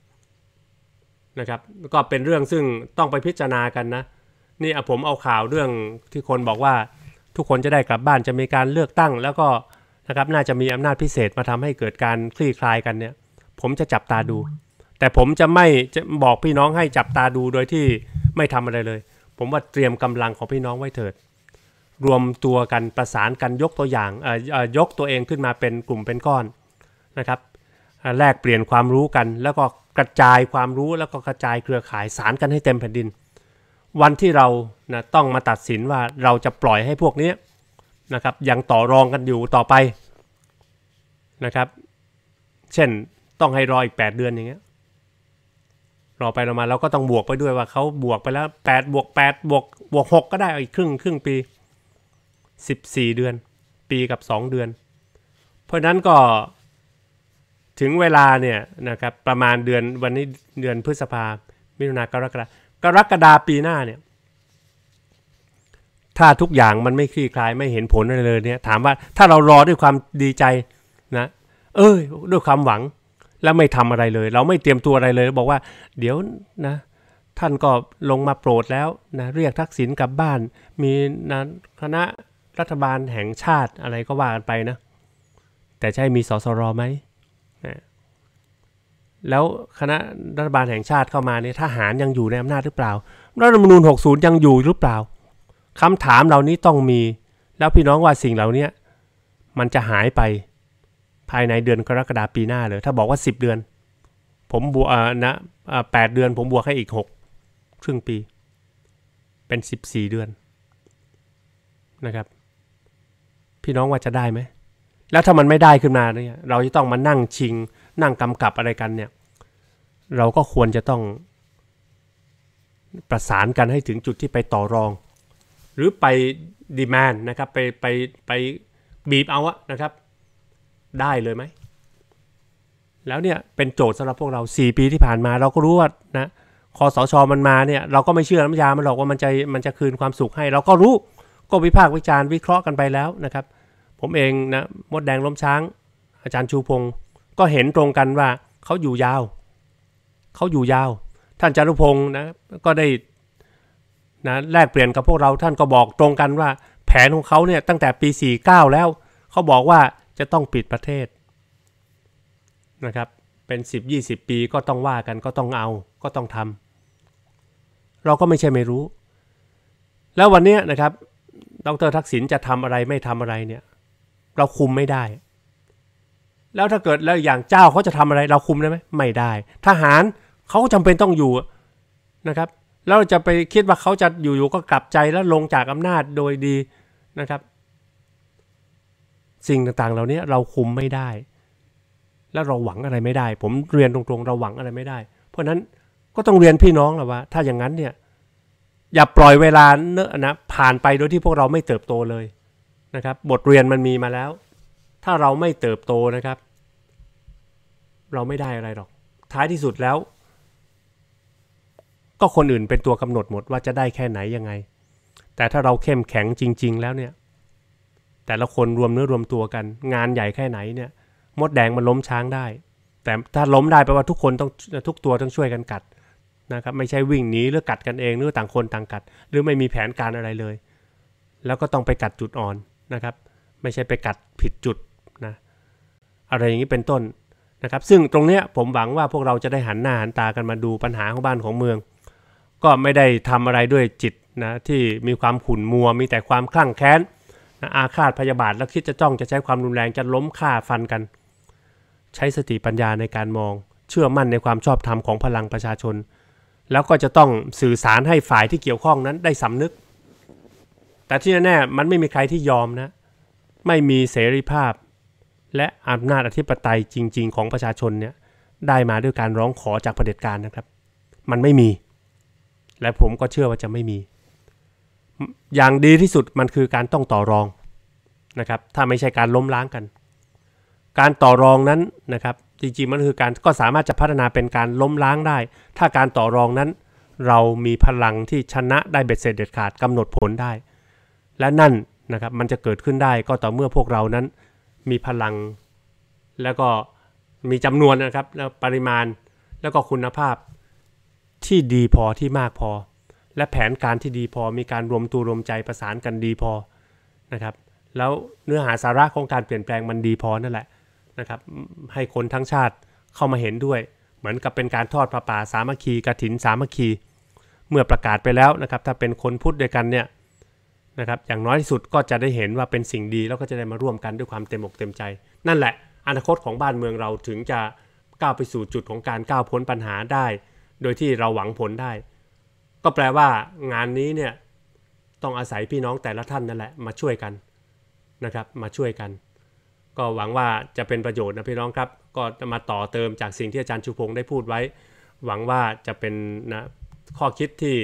นะครับ ก็เป็นเรื่องซึ่งต้องไปพิจารณากันนะ นี่ผมเอาข่าวเรื่องที่คนบอกว่าทุกคนจะได้กลับบ้านจะมีการเลือกตั้งแล้วก็ะครับน่าจะมีอำนาจพิเศษมาทำให้เกิดการคลี่คลายกันเนี่ยผมจะจับตาดู แต่ผมจะไม่จะบอกพี่น้องให้จับตาดูโดยที่ไม่ทำอะไรเลย ผมว่าเตรียมกำลังของพี่น้องไว้เถิด รวมตัวกันประสานกันยกตัวอย่างยกตัวเองขึ้นมาเป็นกลุ่มเป็นก้อนนะครับ แลกเปลี่ยนความรู้กัน แล้วก็กระจายความรู้แล้วก็กระจายเครือข่ายสารกันให้เต็มแผ่นดิน วันที่เรานะต้องมาตัดสินว่าเราจะปล่อยให้พวกนี้นะครับยังต่อรองกันอยู่ต่อไปนะครับ เช่นต้องให้รออีก 8 เดือนอย่างเงี้ยรอไปรอมาเราก็ต้องบวกไปด้วยว่าเขาบวกไปแล้ว8บวก8บวกบวก6ก็ได้อีกครึ่งครึ่งปี 14 เดือน ปีกับ 2 เดือน เพราะนั้นก็ ถึงเวลาเนี่ยนะครับประมาณเดือนวันนี้เดือนพฤษภา มิถุนากรกฎากรกฎาปีหน้าเนี่ยถ้าทุกอย่างมันไม่คลี่คลายไม่เห็นผลอะไรเลยเนี่ยถามว่าถ้าเรารอด้วยความดีใจนะ เอ้ยด้วยความหวังแล้วไม่ทำอะไรเลย เราไม่เตรียมตัวอะไรเลย บอกว่า เดี๋ยวนะท่านก็ลงมาโปรดแล้วนะเรียกทักษิณกลับบ้าน มีนะคณะรัฐบาลแห่งชาติอะไรก็ว่ากันไปนะแต่ใช่มีสสรไหมนะแล้วคณะรัฐบาลแห่งชาติเข้ามาเนี่ยทหารยังอยู่ในอำนาจหรือเปล่ารัฐธรรมนูญ60 ยังอยู่หรือเปล่าคำถามเหล่านี้ต้องมี แล้วพี่น้องว่าสิ่งเหล่านี้มันจะหายไปภายในเดือนกรกฎาปีหน้าเลยถ้าบอกว่า 10 เดือน ผมบวกนะแปดเดือนผมบวกให้อีก 6 ครึ่งปี เป็น 14 เดือนนะครับ พี่น้องว่าจะได้ไหม แล้วถ้ามันไม่ได้ขึ้นมาเนี่ยเราจะต้องมานั่งชิง นั่งกำกับอะไรกันเนี่ยเราก็ควรจะต้อง ประสานกันให้ถึงจุดที่ไปต่อรอง หรือไปดีแมนนะครับไปไปไปบีบเอาอะนะครับได้เลยไหม แล้วเนี่ย เป็นโจทย์สำหรับพวกเรา 4 ปีที่ผ่านมาเราก็รู้ว่า นะ คอสชอมันมาเนี่ย เราก็ไม่เชื่อน้ำยา มันหรอกว่ามันจะมันจะคืนความสุขให้ เราก็รู้ ก็วิพากษ์วิจารณ์วิเคราะห์กันไปแล้วนะครับ ผมเองนะมดแดงล้มช้าง อาจารย์ชูพงศ์ก็เห็นตรงกันว่าเขาอยู่ยาว เขาอยู่ยาว ท่านจารุพงศ์นะ ก็ได้นะแลกเปลี่ยนกับพวกเราท่านก็บอกตรงกันว่าแผนของเขาเนี่ยตั้งแต่ปี49แล้วเขาบอกว่าจะต้องปิดประเทศนะครับ เป็น 10 20 ปีก็ต้องว่ากันก็ต้องเอาก็ต้องทำเราก็ไม่ใช่ไม่รู้ แล้ววันนี้นะครับดรทักษิณจะทำอะไรไม่ทำอะไรเนี่ย เราคุมไม่ได้ แล้วถ้าเกิดแล้วอย่างเจ้าเขาจะทำอะไรเราคุมได้ไหมไม่ได้ ทหารเขาจำเป็นต้องอยู่นะครับแล้วจะไปคิดว่าเขาจะอยู่ๆก็กลับใจแล้วลงจากอำนาจโดยดีนะครับสิ่งต่างๆ เหล่านี้เราคุมไม่ได้ และเราหวังอะไรไม่ได้ ผมเรียนตรงๆ เราหวังอะไรไม่ได้ เพราะนั้นก็ต้องเรียนพี่น้องแลลวว่า ถ้าอย่างนั้นเนี่ยอย่าปล่อยเวลาเนอะนะผ่านไปโดยที่พวกเราไม่เติบโตเลยนะครับ บทเรียนมันมีมาแล้ว ถ้าเราไม่เติบโตนะครับ เราไม่ได้อะไรหรอก ท้ายที่สุดแล้วก็คนอื่นเป็นตัวกำหนดหมดว่าจะได้แค่ไหนยังไง แต่ถ้าเราเข้มแข็งจริง ๆแล้วเนี่ยแต่ละคนรวมเนื้อรวมตัวกันงานใหญ่แค่ไหนเนี่ยมดแดงมันล้มช้างได้ แต่ถ้าล้มได้แปลว่าทุกคนต้องทุกตัวต้องช่วยกันกัดนะครับไม่ใช่วิ่งหนีหรือกัดกันเองหรือต่างคนต่างกัด หรือไม่มีแผนการอะไรเลย แล้วก็ต้องไปกัดจุดอ่อนนะครับ ไม่ใช่ไปกัดผิดจุดนะอะไรอย่างนี้เป็นต้นนะครับซึ่งตรงเนี้ยผมหวังว่าพวกเราจะได้หันหน้า หันตากันมาดูปัญหาของบ้านของเมือง ก็ไม่ได้ทำอะไรด้วยจิตนะที่มีความขุ่นมัวมีแต่ความคลั่งแค้นนะอาฆาตพยาบาทแล้วคิดจะจ้องจะใช้ความรุนแรงจะล้มฆ่าฟันกัน ใช้สติปัญญาในการมอง เชื่อมั่นในความชอบธรรมของพลังประชาชน แล้วก็จะต้องสื่อสารให้ฝ่ายที่เกี่ยวข้องนั้นได้สำนึก แต่ที่แน่ๆมันไม่มีใครที่ยอมนะ ไม่มีเสรีภาพ และอำนาจอธิปไตยจริง ๆของประชาชนเนี่ยได้มาด้วยการร้องขอจากเผด็จการนะครับ มันไม่มีและผมก็เชื่อว่าจะไม่มีอย่างดีที่สุดมันคือการต้องต่อรองนะครับถ้าไม่ใช่การล้มล้างกัน การต่อรองนั้นนะครับจริงๆมันคือการก็สามารถจะพัฒนาเป็นการล้มล้างได้ ถ้าการต่อรองนั้น เรามีพลังที่ชนะได้เบ็ดเสร็จเด็ดขาดกำหนดผลได้ และนั่นนะครับมันจะเกิดขึ้นได้ก็ต่อเมื่อพวกเรานั้นมีพลัง แล้วก็มีจำนวนนะครับแล้วปริมาณแล้วก็คุณภาพที่ดีพอที่มากพอและแผนการที่ดีพอมีการรวมตัวรวมใจประสานกันดีพอนะครับแล้วเนื้อหาสาระของการเปลี่ยนแปลงมันดีพอนั่นแหละนะครับให้คนทั้งชาติเข้ามาเห็นด้วย เหมือนกับเป็นการทอดพระป่าสามัคคีกระถินสามัคคี เมื่อประกาศไปแล้วนะครับถ้าเป็นคนพูดด้วยกันเนี่ยนะครับอย่างน้อยที่สุดก็จะได้เห็นว่าเป็นสิ่งดี แล้วก็จะได้มาร่วมกันด้วยความเต็มอกเต็มใจ นั่นแหละ อนาคตของบ้านเมืองเราถึงจะก้าวไปสู่จุดของการก้าวพ้นปัญหาได้ โดยที่เราหวังผลได้ก็แปลว่างานนี้เนี่ย ต้องอาศัยพี่น้องแต่ละท่านนั่นแหละ มาช่วยกัน นะครับมาช่วยกัน ก็หวังว่าจะเป็นประโยชน์นะพี่น้องครับ ก็มาต่อเติมจากสิ่งที่อาจารย์ชูพงศ์ได้พูดไว้ หวังว่าจะเป็นนะข้อคิดที่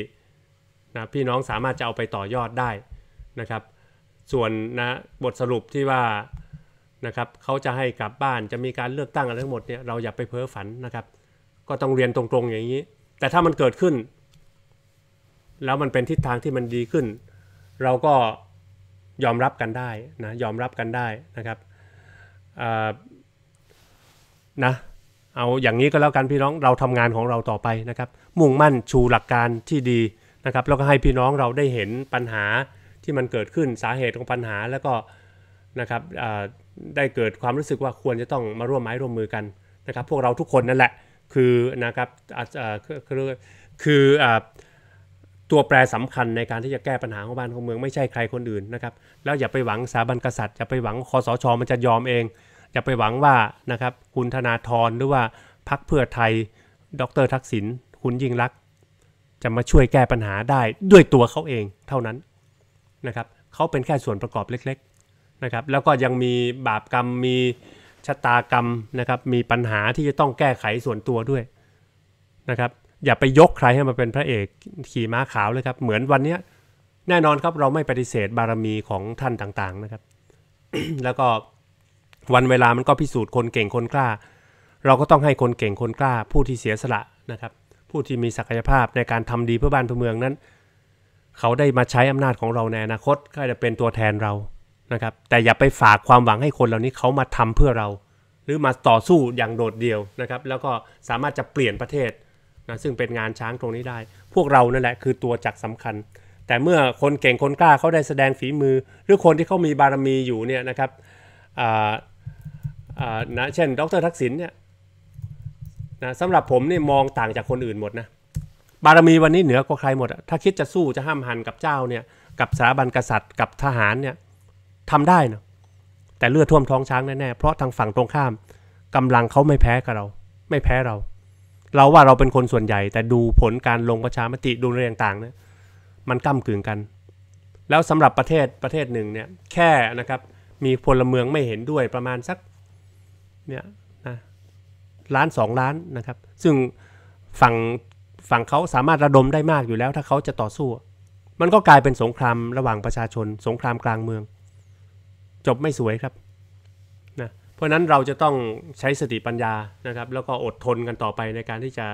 นะพี่น้องสามารถจะเอาไปต่อยอดได้นะครับส่วนนะบทสรุปที่ว่านะครับเขาจะให้กลับบ้านจะมีการเลือกตั้งอะไรทั้งหมดเนี่ยเราอย่าไปเพ้อฝันนะครับก็ต้องเรียนตรงๆอย่างนี้ แต่ถ้ามันเกิดขึ้นแล้วมันเป็นทิศทางที่มันดีขึ้น เราก็ยอมรับกันได้นะยอมรับกันได้นะครับนะเอาอย่างนี้ก็แล้วกันพี่น้องเราทำงานของเราต่อไปนะครับ มุ่งมั่นชูหลักการที่ดีนะครับแล้วก็ให้พี่น้องเราได้เห็นปัญหาที่มันเกิดขึ้นสาเหตุของปัญหา แล้วก็นะครับได้เกิดความรู้สึกว่าควรจะต้องมาร่วมไม้ร่วมมือกันนะครับ พวกเราทุกคนนั่นแหละคือนะครับคือคือตัวแปรสำคัญในการที่จะแก้ปัญหาของบ้านของเมืองไม่ใช่ใครคนอื่นนะครับแล้วอย่าไปหวังสถาบันกษัตริย์อย่าไปหวังคอสชมันจะยอมเองอย่าไปหวังว่านะครับคุณธนาธรหรือว่าพักเพื่อไทยดรทักษิณคุณยิ่งรัก จะมาช่วยแก้ปัญหาได้ด้วยตัวเขาเองเท่านั้นนะครับเขาเป็นแค่ส่วนประกอบเล็กๆนะครับแล้วก็ยังมีบาปกรรมมีชะตากรรมนะครับมีปัญหาที่จะต้องแก้ไขส่วนตัวด้วยนะครับอย่าไปยกใครให้มาเป็นพระเอกขี่ม้าขาวเลยครับ เหมือนวันนี้แน่นอนครับเราไม่ปฏิเสธบารมีของท่านต่างๆนะครับ แล้วก็วันเวลามันก็พิสูจน์คนเก่งคนกล้า เราก็ต้องให้คนเก่งคนกล้าผู้ที่เสียสละนะครับ ผู้ที่มีศักยภาพในการทำดีเพื่อบ้านเพื่อเมืองนั้น เขาได้มาใช้อำนาจของเราในอนาคต ก็จะเป็นตัวแทนเรานะครับ แต่อย่าไปฝากความหวังให้คนเหล่านี้เขามาทำเพื่อเรา หรือมาต่อสู้อย่างโดดเดี่ยวนะครับ แล้วก็สามารถจะเปลี่ยนประเทศนะซึ่งเป็นงานช้างตรงนี้ได้ พวกเรานั่นแหละ คือตัวจักสำคัญ แต่เมื่อคนเก่งคนกล้าเขาได้แสดงฝีมือ หรือคนที่เขามีบารมีอยู่เนี่ยนะครับนะเช่น ดรทักษิณเนี่ยนะสำหรับผมนี่มองต่างจากคนอื่นหมดนะบารมีวันนี้เหนือกว่าใครหมดถ้าคิดจะสู้จะห้ามหันกับเจ้าเนี่ยกับสถาบันกษัตริย์กับทหารเนี่ยทำได้นะแต่เลือดท่วมท้องช้างแน่ๆ เพราะทางฝั่งตรงข้ามกำลังเขาไม่แพ้กับเราไม่แพ้เราเราว่าเราเป็นคนส่วนใหญ่ แต่ดูผลการลงประชามติดูเรื่องต่างๆเนี่ยมันก้ากึ่งกัน แล้วสำหรับประเทศประเทศหนึ่งเนี่ยแค่นะครับมีพลเมืองไม่เห็นด้วยประมาณสักเนี่ยนะล้านสองล้านนะครับ ซึ่งฝั่งฝั่งเขาสามารถระดมได้มากอยู่แล้วถ้าเขาจะต่อสู้ มันก็กลายเป็นสงครามระหว่างประชาชน สงครามกลางเมือง จบไม่สวยครับเพราะนั้นเราจะต้องใช้สติปัญญานะครับแล้วก็อดทนกันต่อไปในการที่จะ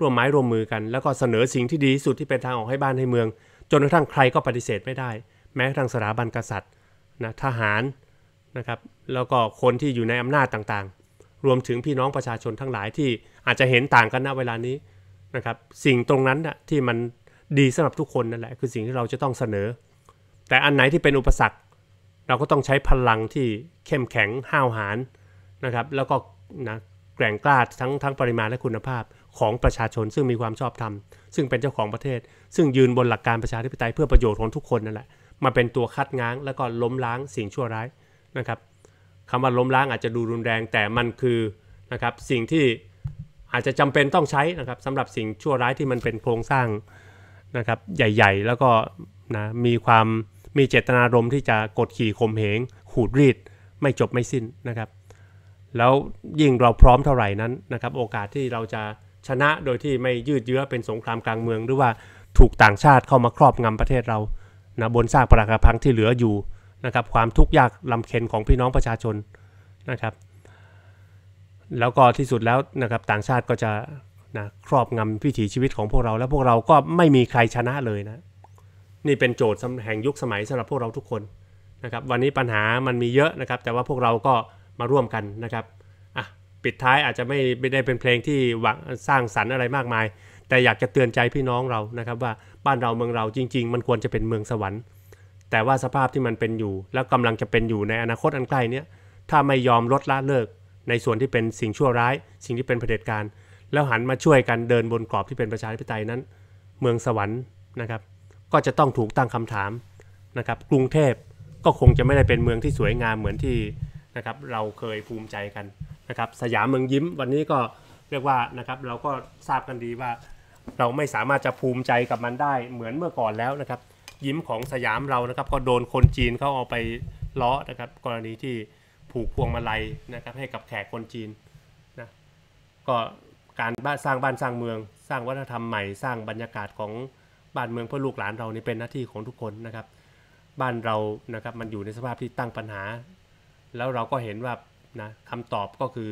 ร่วมไม้ร่วมมือกัน แล้วก็เสนอสิ่งที่ดีสุดที่เป็นทางออกให้บ้านให้เมืองจนกระทั่งใครก็ปฏิเสธไม่ได้ แม้กระทั่งสถาบันกษัตริย์นะทหารนะครับแล้วก็คนที่อยู่ในอำนาจต่างๆ รวมถึงพี่น้องประชาชนทั้งหลายที่อาจจะเห็นต่างกันณเวลานี้นะครับสิ่งตรงนั้นนะที่มันดีสำหรับทุกคนนั่นแหละคือสิ่งที่เราจะต้องเสนอ แต่อันไหนที่เป็นอุปสรรคเราก็ต้องใช้พลังที่เข้มแข็งห้าวหาญนะครับแล้วก็นะแกร่งกล้าทั้งทั้งปริมาณและคุณภาพของประชาชนซึ่งมีความชอบธรรมซึ่งเป็นเจ้าของประเทศ ซึ่งยืนบนหลักการประชาธิปไตยเพื่อประโยชน์ของทุกคนนั่นแหละมาเป็นตัวคัดง้างแล้วก็ล้มล้างสิ่งชั่วร้ายนะครับคำว่าล้มล้างอาจจะดูรุนแรงแต่มันคือนะครับสิ่งที่อาจจะจำเป็นต้องใช้นะครับสำหรับสิ่งชั่วร้ายที่มันเป็นโครงสร้างนะครับใหญ่ๆ แล้วก็นะมีความมีเจตนารมณ์ที่จะกดขี่ข่มเหง ขูดรีด ไม่จบไม่สิ้นนะครับ แล้วยิ่งเราพร้อมเท่าไหร่นั้นนะครับ โอกาสที่เราจะชนะโดยที่ไม่ยืดเยื้อเป็นสงครามกลางเมือง หรือว่าถูกต่างชาติเข้ามาครอบงำประเทศเรานะบนซากปรักหักพังที่เหลืออยู่นะครับความทุกข์ยากลำเค็นของพี่น้องประชาชนนะครับ แล้วก็ที่สุดแล้วนะครับต่างชาติก็จะนะครอบงำวิถีชีวิตของพวกเราแล้วพวกเราก็ไม่มีใครชนะเลยนะนี่เป็นโจทย์แห่งยุคสมัยสำหรับพวกเราทุกคนนะครับ วันนี้ปัญหามันมีเยอะนะครับ แต่ว่าพวกเราก็มาร่วมกันนะครับ อ่ะ ปิดท้ายอาจจะไม่ ไม่ได้เป็นเพลงที่หวังสร้างสรรค์อะไรมากมาย แต่อยากจะเตือนใจพี่น้องเรานะครับ ว่า บ้านเราเมืองเราจริง ๆ มันควรจะเป็นเมืองสวรรค์ แต่ว่าสภาพที่มันเป็นอยู่ แล้วกำลังจะเป็นอยู่ในอนาคตอันใกล้นี้ถ้าไม่ยอมลดละเลิก ในส่วนที่เป็นสิ่งชั่วร้าย สิ่งที่เป็นเผด็จการ แล้วหันมาช่วยกันเดินบนกรอบที่เป็นประชาธิปไตยนั้น เมืองสวรรค์นะครับก็จะต้องถูกตั้งคำถามนะครับ กรุงเทพก็คงจะไม่ได้เป็นเมืองที่สวยงามเหมือนที่นะครับเราเคยภูมิใจกันนะครับ สยามเมืองยิ้มวันนี้ก็เรียกว่านะครับเราก็ทราบกันดีว่าเราไม่สามารถจะภูมิใจกับมันได้เหมือนเมื่อก่อนแล้วนะครับ ยิ้มของสยามเรานะครับ ก็โดนคนจีนเขาเอาไปล้อนะครับ กรณีที่ผูกพวงมาลัยนะครับให้กับแขกคนจีนนะก็การสร้างบ้านสร้างเมืองสร้างวัฒนธรรมใหม่สร้าง บรรยากาศของบ้านเมืองเพื่อลูกหลานเรานี่เป็นหน้าที่ของทุกคนนะครับ บ้านเรานะครับ มันอยู่ในสภาพที่ตั้งปัญหา แล้วเราก็เห็นว่านะคำตอบก็คือ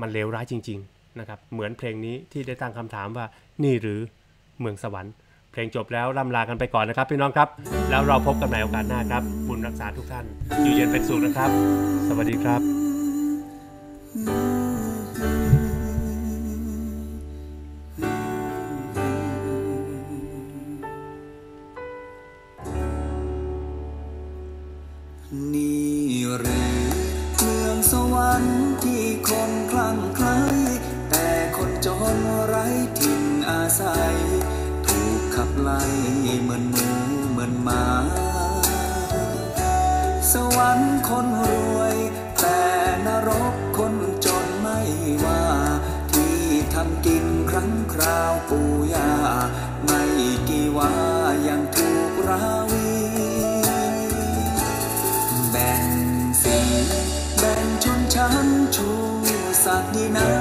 มันเลวร้ายจริง ๆนะครับ เหมือนเพลงนี้ที่ได้ตั้งคำถามว่านี่หรือเมืองสวรรค์ เพลงจบแล้วล่ำลากันไปก่อนนะครับพี่น้องครับ แล้วเราพบกันใหม่โอกาสหน้าครับบุญรักษาทุกท่าน อยู่เย็นเป็นสุขนะครับ สวัสดีครับเหมือนหมูเหมือนหมา สวรรค์คนรวย แต่นรกคนจนไม่ว่า ที่ทำกินครั้งคราวปู่ยา ไม่กี่ว่ายังถูกราวีแบ่งสีแบ่งชนชั้นชูสักดินา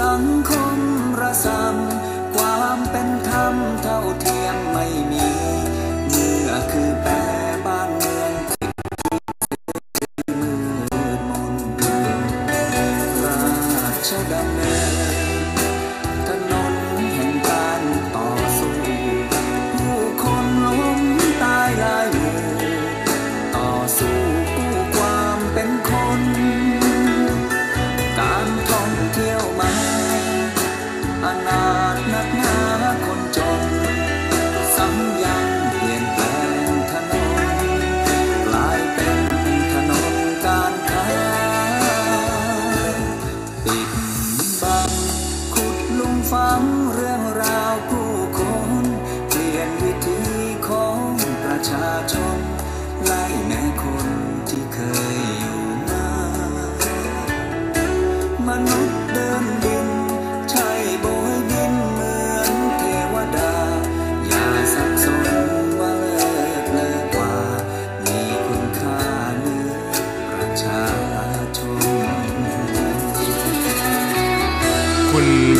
สังคมระสำ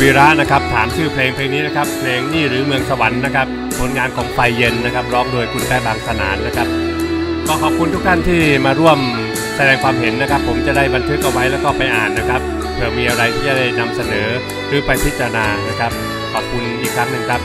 วีระนะครับถามชื่อเพลงเพลงนี้นะครับเพลงนี่หรือเมืองสวรรค์นะครับ ผลงานของไฟเย็นนะครับร้องโดยคุณแป้บางสนานนะครับ ก็ขอบคุณทุกท่านที่มาร่วมแสดงความเห็นนะครับ ผมจะได้บันทึกเอาไว้แล้วก็ไปอ่านนะครับเผื่อมีอะไรที่จะได้นำเสนอหรือไปพิจารณานะครับขอบคุณอีกครั้งหนึ่งครับ